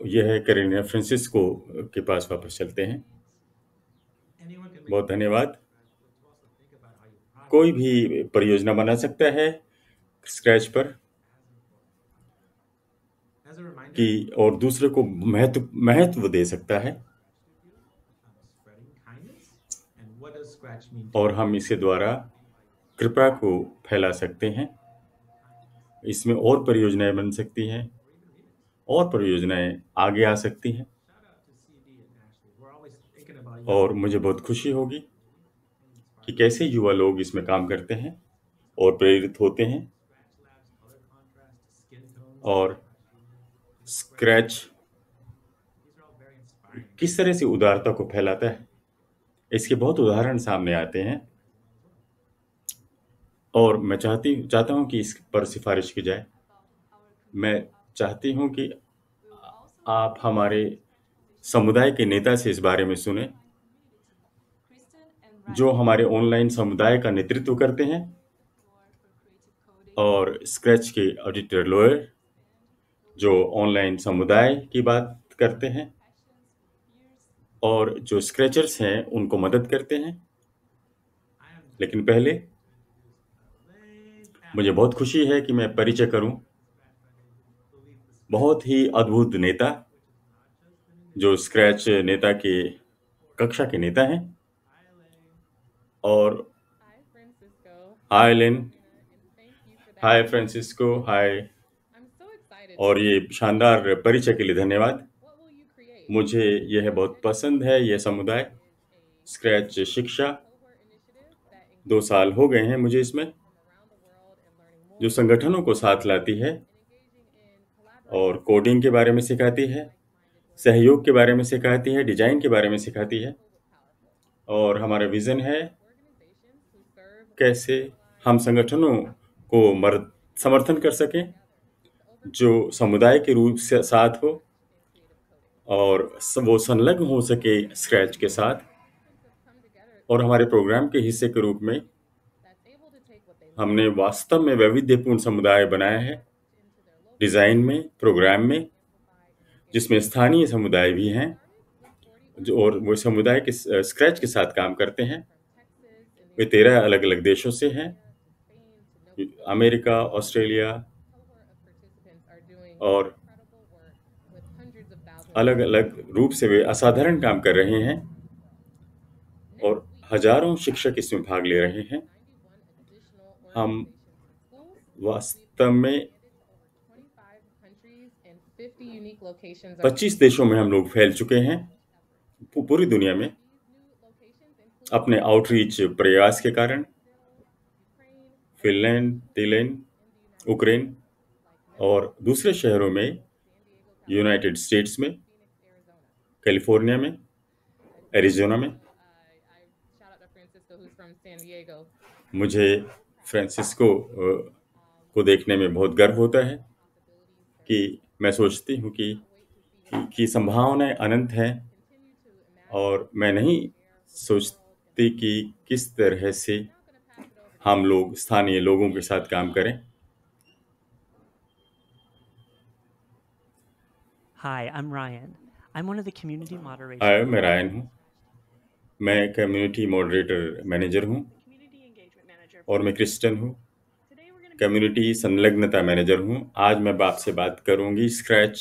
यह करेनिया फ्रांसिस्को के पास वापस चलते हैं बहुत धन्यवाद कोई भी परियोजना बना सकता है स्क्रैच पर कि और दूसरे को महत्व महत्व दे सकता है और हम इसके द्वारा कृपा को फैला सकते हैं इसमें और परियोजनाएं बन सकती हैं और परियोजनाएं आगे आ सकती हैं और मुझे बहुत खुशी होगी कि कैसे युवा लोग इसमें काम करते हैं और प्रेरित होते हैं और स्क्रैच किस तरह से उदारता को फैलाता है इसके बहुत उदाहरण सामने आते हैं और मैं चाहती चाहता हूँ कि इस पर सिफारिश की जाए मैं चाहती हूँ कि आप हमारे समुदाय के नेता से इस बारे में सुने जो हमारे ऑनलाइन समुदाय का नेतृत्व करते हैं और स्क्रैच के ऑडिटर लॉयर जो ऑनलाइन समुदाय की बात करते हैं और जो स्क्रैचर्स हैं उनको मदद करते हैं लेकिन पहले मुझे बहुत खुशी है कि मैं परिचय करूं बहुत ही अद्भुत नेता जो स्क्रैच नेता के कक्षा के नेता हैं और हाय लिन हाय फ्रांसिस्को हाय और ये शानदार परिचय के लिए धन्यवाद मुझे यह बहुत पसंद है यह समुदाय स्क्रैच शिक्षा दो साल हो गए हैं मुझे इसमें जो संगठनों को साथ लाती है और कोडिंग के बारे में सिखाती है सहयोग के बारे में सिखाती है डिजाइन के बारे में सिखाती है और हमारा विज़न है कैसे हम संगठनों को मर्द समर्थन कर सकें जो समुदाय के रूप से साथ हो और वो संलग्न हो सके स्क्रैच के साथ और हमारे प्रोग्राम के हिस्से के रूप में हमने वास्तव में वैविध्यपूर्ण समुदाय बनाया है डिज़ाइन में प्रोग्राम में जिसमें स्थानीय समुदाय भी हैं जो और वो समुदाय के स्क्रैच के साथ काम करते हैं वे तेरह अलग अलग देशों से हैं अमेरिका ऑस्ट्रेलिया और अलग अलग रूप से वे असाधारण काम कर रहे हैं और हजारों शिक्षक इसमें भाग ले रहे हैं हम वास्तव में 25 देशों में हम लोग फैल चुके हैं पूरी दुनिया में अपने आउटरीच प्रयास के कारण फिनलैंड तिलैंड यूक्रेन और दूसरे शहरों में यूनाइटेड स्टेट्स में कैलिफोर्निया में एरिजोना में मुझे फ्रांसिस्को को देखने में बहुत गर्व होता है कि मैं सोचती हूँ कि कि संभावनाएं अनंत हैं और मैं नहीं सोच सकती कि किस तरह से हम लोग स्थानीय लोगों के साथ काम करें Hi, I'm Ryan. I'm one of the community moderators. हाय मैं रायन हूँ मैं कम्युनिटी मॉडरेटर मैनेजर हूँ और मैं क्रिस्टन हूँ कम्युनिटी संलग्नता मैनेजर हूँ आज मैं आपसे बात करूँगी स्क्रैच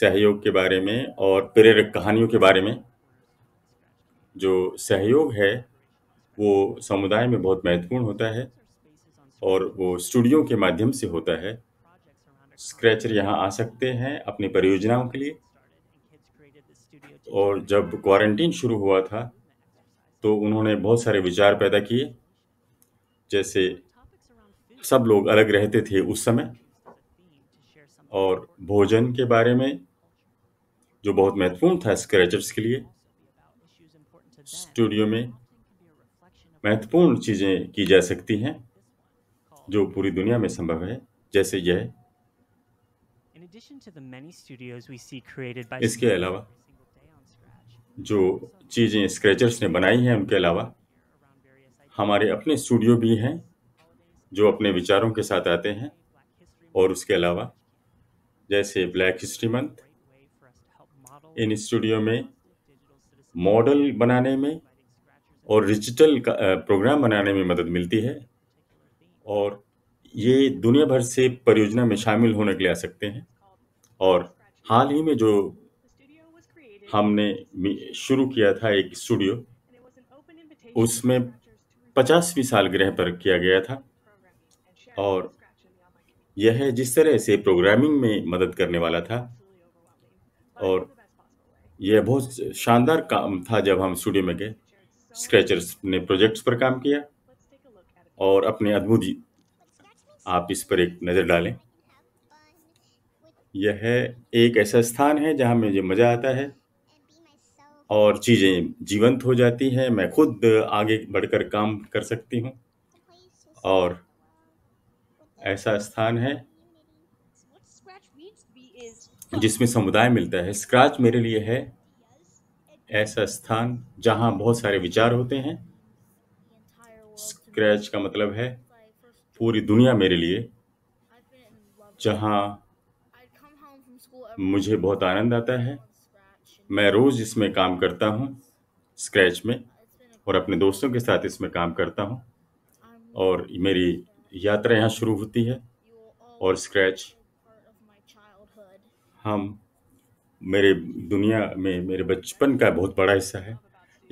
सहयोग के बारे में और प्रेरक कहानियों के बारे में जो सहयोग है वो समुदाय में बहुत महत्वपूर्ण होता है और वो स्टूडियो के माध्यम से होता है स्क्रैचर यहाँ आ सकते हैं अपनी परियोजनाओं के लिए और जब क्वारंटीन शुरू हुआ था तो उन्होंने बहुत सारे विचार पैदा किए जैसे सब लोग अलग रहते थे उस समय और भोजन के बारे में जो बहुत महत्वपूर्ण था स्क्रैचर्स के लिए स्टूडियो में महत्वपूर्ण चीज़ें की जा सकती हैं जो पूरी दुनिया में संभव है जैसे यह इसके अलावा जो चीज़ें स्क्रैचर्स ने बनाई हैं उनके अलावा हमारे अपने स्टूडियो भी हैं जो अपने विचारों के साथ आते हैं और उसके अलावा जैसे black history month in studio में मॉडल बनाने में और डिजिटल प्रोग्राम बनाने में मदद मिलती है और ये दुनिया भर से परियोजना में शामिल होने के लिए आ सकते हैं और हाल ही में जो हमने शुरू किया था एक स्टूडियो उसमें पचासवीं साल ग्रह पर किया गया था और यह जिस तरह से प्रोग्रामिंग में मदद करने वाला था और यह बहुत शानदार काम था जब हम स्टूडियो में गए स्क्रैचर्स ने प्रोजेक्ट्स पर काम किया और अपने अद्भुत आप इस पर एक नज़र डालें यह एक ऐसा स्थान है जहाँ मुझे मज़ा आता है और चीज़ें जीवंत हो जाती हैं मैं खुद आगे बढ़कर काम कर सकती हूँ और ऐसा स्थान है जिसमें समुदाय मिलता है स्क्रैच मेरे लिए है ऐसा स्थान जहाँ बहुत सारे विचार होते हैं स्क्रैच का मतलब है पूरी दुनिया मेरे लिए जहां मुझे बहुत आनंद आता है मैं रोज़ इसमें काम करता हूँ स्क्रैच में और अपने दोस्तों के साथ इसमें काम करता हूँ और मेरी यात्रा यहाँ शुरू होती है और स्क्रैच हम मेरे दुनिया में मेरे बचपन का बहुत बड़ा हिस्सा है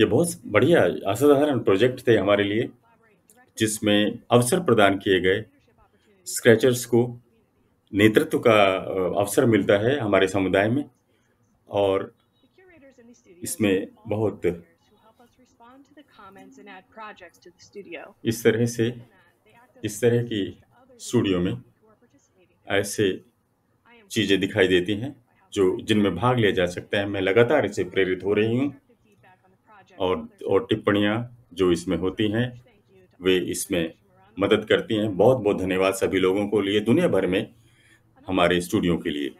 ये बहुत बढ़िया असाधारण प्रोजेक्ट थे हमारे लिए जिसमें अवसर प्रदान किए गए स्क्रैचर्स को नेतृत्व का अवसर मिलता है हमारे समुदाय में और इसमें बहुत इस तरह से इस तरह की स्टूडियो में ऐसे चीज़ें दिखाई देती हैं जो जिनमें भाग लिया जा सकता है मैं लगातार इसे प्रेरित हो रही हूँ और और टिप्पणियाँ जो इसमें होती हैं वे इसमें मदद करती हैं बहुत बहुत धन्यवाद सभी लोगों को लिए दुनिया भर में हमारे स्टूडियो के लिए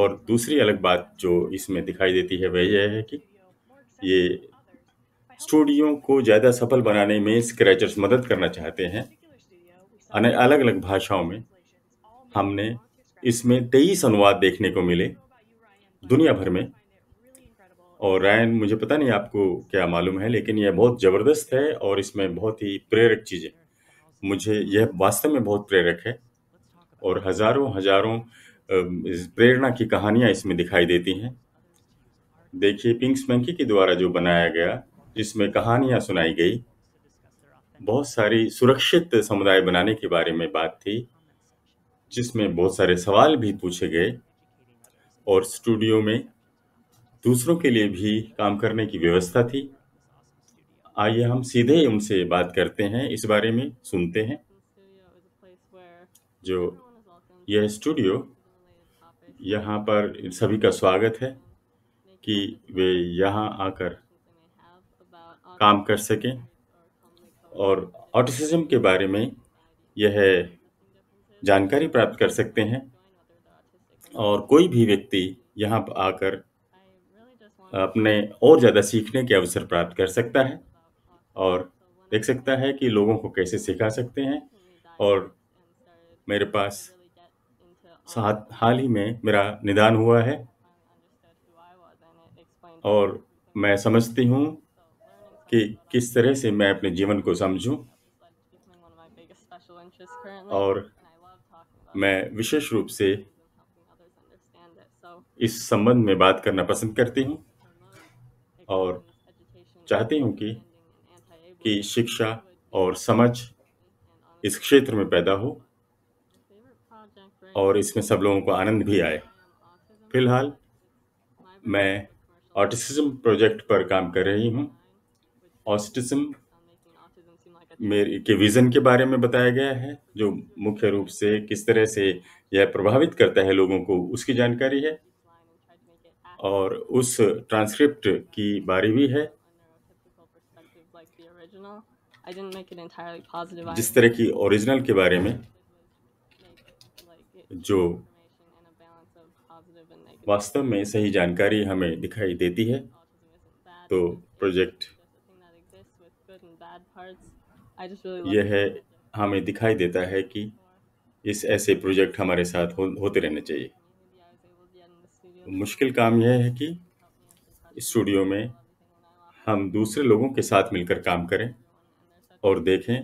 और दूसरी अलग बात जो इसमें दिखाई देती है वह यह है कि ये स्टूडियो को ज़्यादा सफल बनाने में स्क्रैचर्स मदद करना चाहते हैं अलग अलग भाषाओं में हमने इसमें तेईस अनुवाद देखने को मिले दुनिया भर में और रायन मुझे पता नहीं आपको क्या मालूम है लेकिन यह बहुत ज़बरदस्त है और इसमें बहुत ही प्रेरक चीज़ें मुझे यह वास्तव में बहुत प्रेरक है और हज़ारों हज़ारों प्रेरणा की कहानियाँ इसमें दिखाई देती हैं देखिए पिंक्स मैंकी के द्वारा जो बनाया गया जिसमें कहानियाँ सुनाई गई बहुत सारी सुरक्षित समुदाय बनाने के बारे में बात थी जिसमें बहुत सारे सवाल भी पूछे गए और स्टूडियो में दूसरों के लिए भी काम करने की व्यवस्था थी आइए हम सीधे उनसे बात करते हैं इस बारे में सुनते हैं जो यह स्टूडियो यहाँ पर सभी का स्वागत है कि वे यहाँ आकर काम कर सकें और ऑटिसिज्म के बारे में यह जानकारी प्राप्त कर सकते हैं और कोई भी व्यक्ति यहाँ आकर अपने और ज़्यादा सीखने के अवसर प्राप्त कर सकता है और देख सकता है कि लोगों को कैसे सिखा सकते हैं और मेरे पास साथ हाल ही में मेरा निदान हुआ है और मैं समझती हूँ कि किस तरह से मैं अपने जीवन को समझूं और मैं विशेष रूप से इस संबंध में बात करना पसंद करती हूँ और चाहती हूँ कि कि शिक्षा और समझ इस क्षेत्र में पैदा हो और इसमें सब लोगों को आनंद भी आए फिलहाल मैं ऑटिसिज्म प्रोजेक्ट पर काम कर रही हूँ ऑटिज्म मेरे के विज़न के बारे में बताया गया है जो मुख्य रूप से किस तरह से यह प्रभावित करता है लोगों को उसकी जानकारी है और उस ट्रांसक्रिप्ट की बारी भी है जिस तरह की ओरिजिनल के बारे में जो वास्तव में सही जानकारी हमें दिखाई देती है तो प्रोजेक्ट यह हमें दिखाई देता है कि इस ऐसे प्रोजेक्ट हमारे साथ हो, होते रहने चाहिए मुश्किल काम यह है कि स्टूडियो में हम दूसरे लोगों के साथ मिलकर काम करें और देखें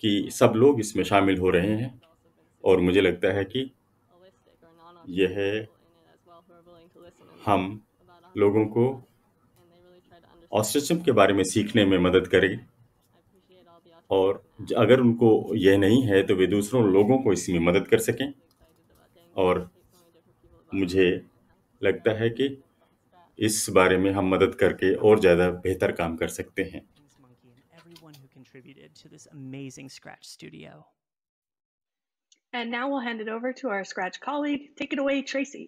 कि सब लोग इसमें शामिल हो रहे हैं और मुझे लगता है कि यह हम लोगों को ऑस्ट्रिचम के बारे में सीखने में मदद करेगी और अगर उनको यह नहीं है तो वे दूसरों लोगों को इसमें मदद कर सकें और मुझे लगता है कि इस बारे में हम मदद करके और ज़्यादा बेहतर काम कर सकते हैं And now we'll hand it over to our Scratch colleague. Take it away, Tracy.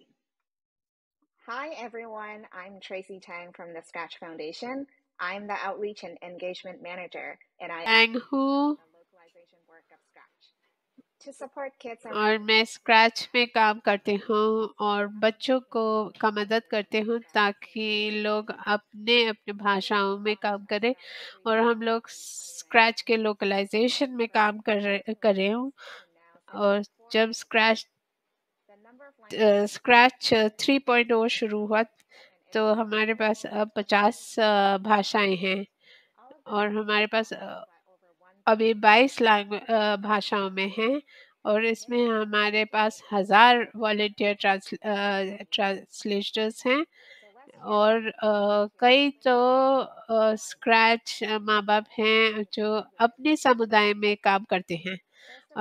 Hi, everyone. I'm Tracy Tang from the Scratch Foundation. I'm the outreach and engagement manager, and I and who localization work of Scratch to support kids and और मैं Scratch में काम करते हूँ और बच्चों को का मदद करते हूँ ताकि लोग अपने अपने भाषाओं में काम करें और हम लोग Scratch के localization में काम कर कर रहे हूँ और जब Scratch Scratch 3.0 शुरू हुआ तो हमारे पास अब पचास भाषाएं हैं और हमारे पास अभी बाईस भाषाओं में हैं और इसमें हमारे पास हज़ार वॉल्टियर ट्रांसलेटर्स हैं और कई तो स्क्रैच माँ बाप हैं जो अपने समुदाय में काम करते हैं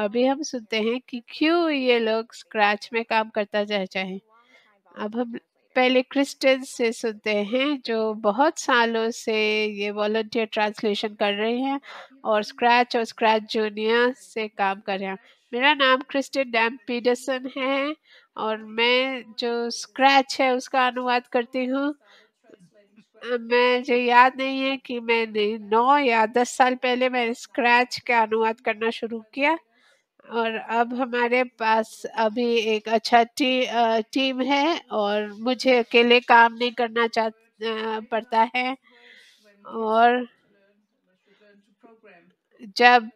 अभी हम सुनते हैं कि क्यों ये लोग स्क्रैच में काम करता जाए चाहें अब हम पहले क्रिस्टल से सुनते हैं जो बहुत सालों से ये वॉल्टियर ट्रांसलेशन कर रहे हैं और स्क्रैच और स्क्रैच जूनियर से काम कर रहे हैं मेरा नाम क्रिस्टन डैम पीडरसन है और मैं जो स्क्रैच है उसका अनुवाद करती हूँ मैं मुझे याद नहीं है कि मैंने नौ या दस साल पहले मैंने स्क्रैच का अनुवाद करना शुरू किया और अब हमारे पास अभी एक अच्छा टी, टीम है और मुझे अकेले काम नहीं करना चाह पड़ता है और जब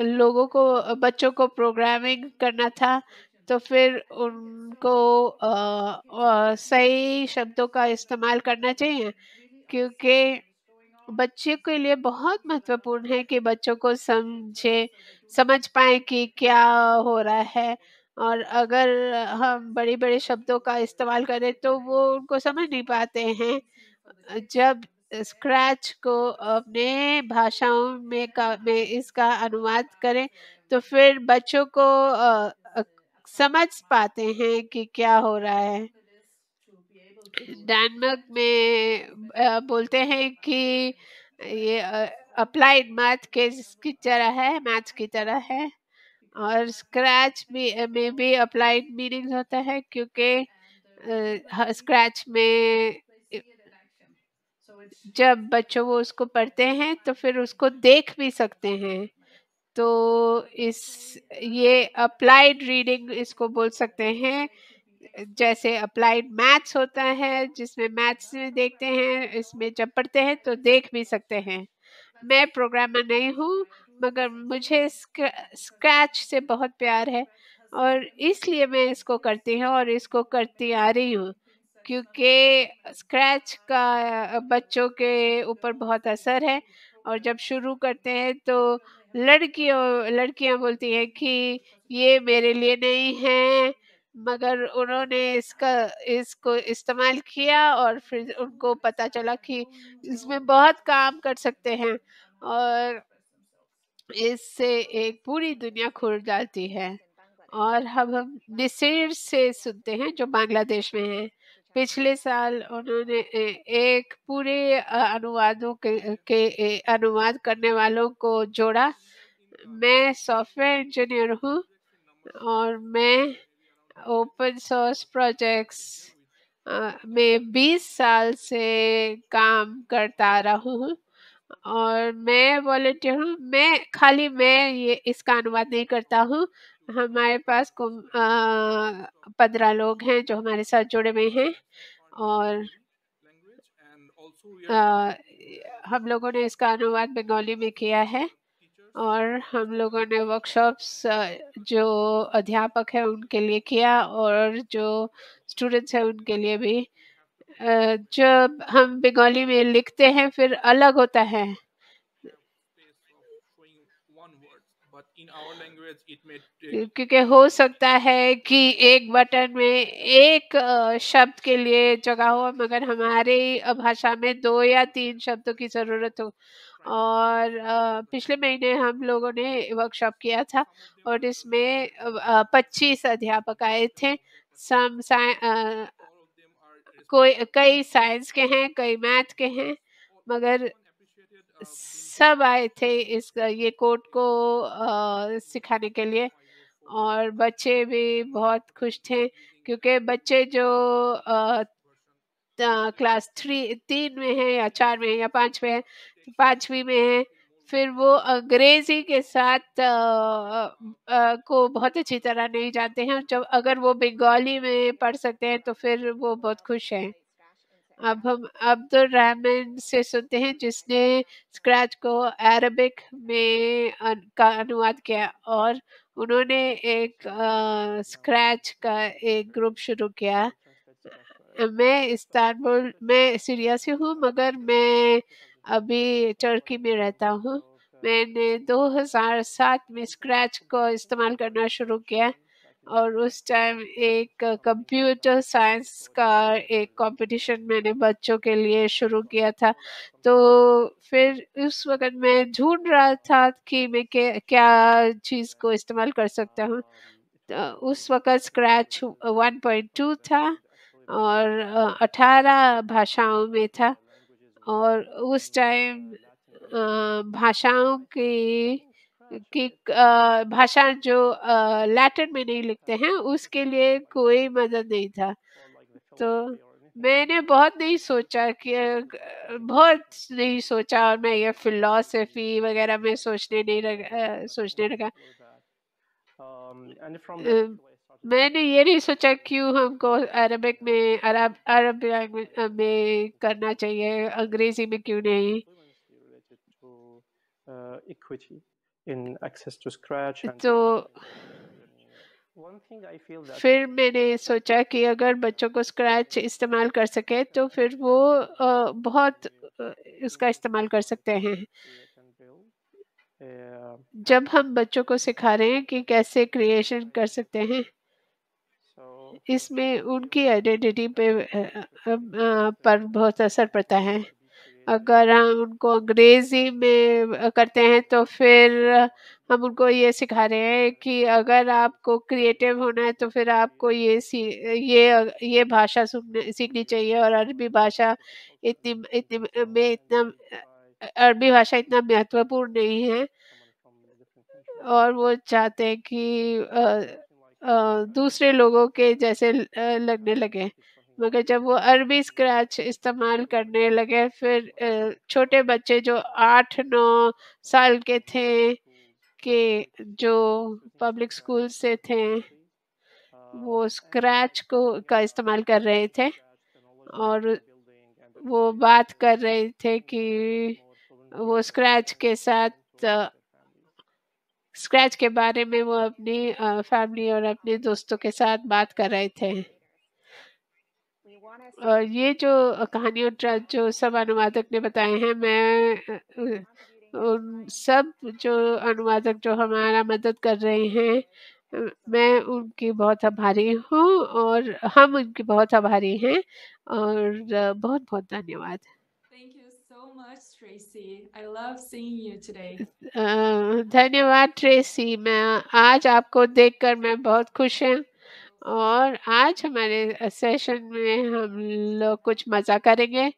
लोगों को बच्चों को प्रोग्रामिंग करना था तो फिर उनको आ, आ, सही शब्दों का इस्तेमाल करना चाहिए क्योंकि बच्चे के लिए बहुत महत्वपूर्ण है कि बच्चों को समझे समझ पाए कि क्या हो रहा है और अगर हम बड़े बड़े शब्दों का इस्तेमाल करें तो वो उनको समझ नहीं पाते हैं जब स्क्रैच को अपने भाषाओं में का में इसका अनुवाद करें तो फिर बच्चों को आ, समझ पाते हैं कि क्या हो रहा है डेनमार्क में बोलते हैं कि ये अप्लाइड मैथ के की तरह है मैथ की तरह है और स्क्रैच भी में भी अप्लाइड मीनिंग होता है क्योंकि स्क्रैच में जब बच्चों वो उसको पढ़ते हैं तो फिर उसको देख भी सकते हैं तो इस ये अप्लाइड रीडिंग इसको बोल सकते हैं जैसे अप्लाइड मैथ्स होता है जिसमें मैथ्स में देखते हैं इसमें जब पढ़ते हैं तो देख भी सकते हैं मैं प्रोग्रामर नहीं हूँ मगर मुझे स्क्रैच से बहुत प्यार है और इसलिए मैं इसको करती हूँ और इसको करती आ रही हूँ क्योंकि स्क्रैच का बच्चों के ऊपर बहुत असर है और जब शुरू करते हैं तो लड़कियों लड़कियां बोलती हैं कि ये मेरे लिए नहीं है मगर उन्होंने इसका इसको इस्तेमाल किया और फिर उनको पता चला कि इसमें बहुत काम कर सकते हैं और इससे एक पूरी दुनिया खुल जाती है और हम हम नसीर से सुनते हैं जो बांग्लादेश में हैं पिछले साल उन्होंने एक पूरे अनुवादों के, के अनुवाद करने वालों को जोड़ा मैं सॉफ्टवेयर इंजीनियर हूँ और मैं ओपन सोर्स प्रोजेक्ट्स में 20 साल से काम करता रहा हूँ और मैं वॉल्टियर हूँ मैं खाली मैं ये इसका अनुवाद नहीं करता हूँ हमारे पास पंद्रह लोग हैं जो हमारे साथ जुड़े हुए हैं और आ, हम लोगों ने इसका अनुवाद बंगाली में किया है और हम लोगों ने वर्कशॉप्स जो अध्यापक है उनके लिए किया और जो स्टूडेंट्स हैं उनके लिए भी जब हम बंगाली में लिखते हैं फिर अलग होता है क्योंकि हो सकता है कि एक बटन में एक शब्द के लिए जगह हो मगर हमारे भाषा में दो या तीन शब्दों की जरूरत हो और पिछले महीने हम लोगों ने वर्कशॉप किया था और इसमें पच्चीस अध्यापक आए थे सम कोई कई साइंस के हैं कई मैथ के हैं मगर सब आए थे इस ये कोर्ट को आ, सिखाने के लिए और बच्चे भी बहुत खुश थे क्योंकि बच्चे जो आ, क्लास थ्री तीन में है या चार में है या पाँच में है पांचवी में है फिर वो अंग्रेजी के साथ आ, आ, को बहुत अच्छी तरह नहीं जानते हैं जब अगर वो बंगाली में पढ़ सकते हैं तो फिर वो बहुत खुश हैं अब हम अब्दुल रहमान से सुनते हैं जिसने स्क्रैच को अरबिक में अन, का अनुवाद किया और उन्होंने एक आ, स्क्रैच का एक ग्रुप शुरू किया मैं इस्तानबुल मैं सीरिया से हूँ मगर मैं अभी टर्की में रहता हूँ मैंने 2007 में स्क्रैच को इस्तेमाल करना शुरू किया और उस टाइम एक कंप्यूटर साइंस का एक कंपटीशन मैंने बच्चों के लिए शुरू किया था तो फिर उस वक्त मैं ढूंढ रहा था कि मैं क्या चीज़ को इस्तेमाल कर सकता हूँ तो उस वक्त स्क्रैच 1.2 था और 18 भाषाओं में था और उस टाइम भाषाओं की कि भाषा जो लैटिन में नहीं लिखते हैं उसके लिए कोई मदद नहीं था तो मैंने बहुत नहीं सोचा कि बहुत नहीं सोचा और मैं ये फिलॉसफी वगैरह में सोचने नहीं लगा सोचने लगा मैंने ये नहीं सोचा क्यों हमको अरबिक में अरब अरब लैंग्वेज में करना चाहिए अंग्रेजी में क्यों नहीं तो फिर मैंने सोचा कि अगर बच्चों को स्क्रैच इस्तेमाल कर सके तो फिर वो बहुत उसका इस्तेमाल कर सकते हैं जब हम बच्चों को सिखा रहे हैं कि कैसे क्रिएशन कर सकते हैं इसमें उनकी आइडेंटिटी पे पर बहुत असर पड़ता है अगर हम उनको अंग्रेज़ी में करते हैं तो फिर हम उनको ये सिखा रहे हैं कि अगर आपको क्रिएटिव होना है तो फिर आपको ये सी ये ये भाषा सीखनी चाहिए और अरबी भाषा इतनी इतनी में इतना अरबी भाषा इतना महत्वपूर्ण नहीं है और वो चाहते हैं कि दूसरे लोगों के जैसे लगने लगे मगर जब वो अरबी स्क्रैच इस्तेमाल करने लगे फिर छोटे बच्चे जो आठ नौ साल के थे के जो पब्लिक स्कूल से थे वो स्क्रैच को का इस्तेमाल कर रहे थे और वो बात कर रहे थे कि वो स्क्रैच के साथ स्क्रैच के बारे में वो अपनी फैमिली और अपने दोस्तों के साथ बात कर रहे थे और ये जो कहानी ट्रस्ट जो सब अनुवादक ने बताए हैं मैं उन सब जो अनुवादक जो हमारा मदद कर रहे हैं मैं उनकी बहुत आभारी हूँ और हम उनकी बहुत आभारी हैं और बहुत बहुत धन्यवाद much, Tracy. I love seeing you today. हाँ, धन्यवाद ट्रेसी मैं आज आपको देखकर मैं बहुत खुश हूँ और आज हमारे सेशन में हम लोग कुछ मज़ा करेंगे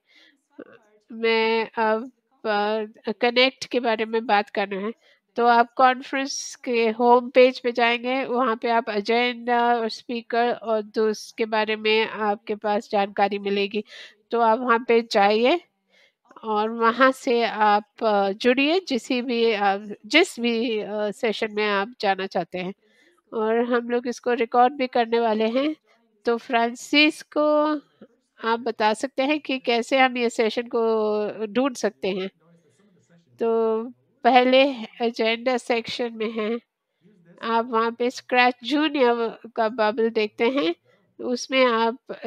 मैं अब कनेक्ट के बारे में बात करना है तो आप कॉन्फ्रेंस के होम पेज पे जाएंगे वहाँ पे आप एजेंडा और स्पीकर और दोस्त के बारे में आपके पास जानकारी मिलेगी तो आप वहाँ पे जाइए और वहाँ से आप जुड़िए जिस भी आप जिस भी सेशन में आप जाना चाहते हैं और हम लोग इसको रिकॉर्ड भी करने वाले हैं तो फ्रांसिस को आप बता सकते हैं कि कैसे हम ये सेशन को ढूंढ सकते हैं तो पहले एजेंडा सेक्शन में है आप वहाँ पे स्क्रैच जूनियर का बबल देखते हैं उसमें आप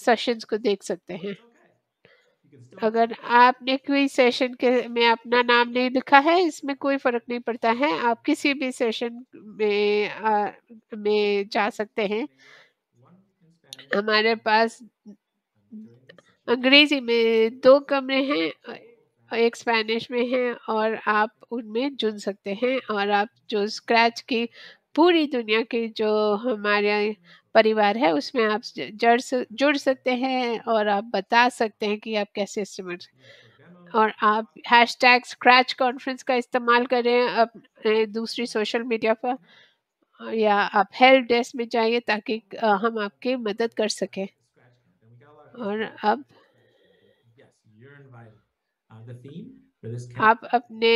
सेशंस को देख सकते हैं अगर आपने कोई सेशन के में अपना नाम नहीं लिखा है इसमें कोई फर्क नहीं पड़ता है आप किसी भी सेशन में आ, में जा सकते हैं हमारे पास अंग्रेजी में दो कमरे हैं एक स्पेनिश में है और आप उनमें जुड़ सकते हैं और आप जो स्क्रैच की पूरी दुनिया की जो हमारे परिवार है उसमें आप जड़ जुड़ सकते हैं और आप बता सकते हैं कि आप कैसे इस्तेमाल और आप हैश टैग स्क्रैच कॉन्फ्रेंस का इस्तेमाल करें अपने दूसरी सोशल मीडिया पर या आप हेल्प डेस्क में जाइए ताकि हम आपकी मदद कर सकें और अब uh, आप अपने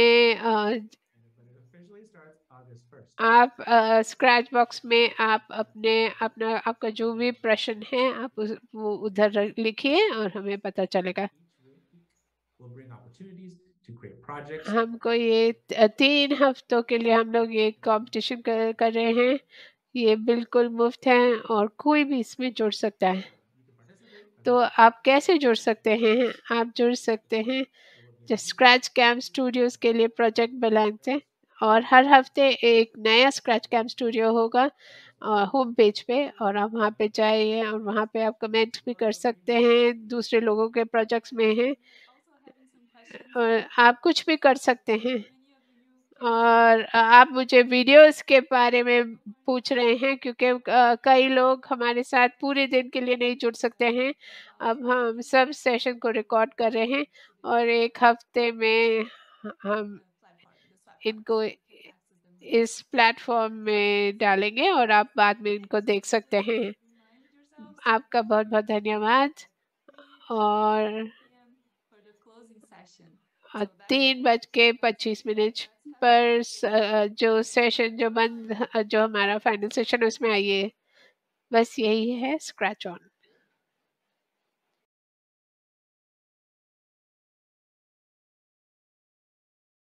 आप स्क्रैच बॉक्स में आप अपने अपना आपका जो भी प्रश्न है आप उस, वो उधर लिखिए और हमें पता चलेगा हमको ये तीन हफ्तों के लिए हम लोग ये कंपटीशन कर, कर रहे हैं ये बिल्कुल मुफ्त है और कोई भी इसमें जुड़ सकता है तो आप कैसे जुड़ सकते हैं आप जुड़ सकते हैं स्क्रैच कैम्प स्टूडियोज़ के लिए प्रोजेक्ट बनाते हैं और हर हफ्ते एक नया स्क्रैच कैम स्टूडियो होगा होम पेज पे और आप वहाँ पे जाइए और वहाँ पे आप कमेंट भी कर सकते हैं दूसरे लोगों के प्रोजेक्ट्स में हैं और आप कुछ भी कर सकते हैं और आप मुझे वीडियोस के बारे में पूछ रहे हैं क्योंकि कई लोग हमारे साथ पूरे दिन के लिए नहीं जुड़ सकते हैं अब हम सब सेशन को रिकॉर्ड कर रहे हैं और एक हफ्ते में हम इनको इस प्लेटफॉर्म में डालेंगे और आप बाद में इनको देख सकते हैं आपका बहुत बहुत धन्यवाद और तीन बज के पच्चीस मिनट पर जो सेशन जो बंद जो हमारा फाइनल सेशन उसमें आइए बस यही है स्क्रैच ऑन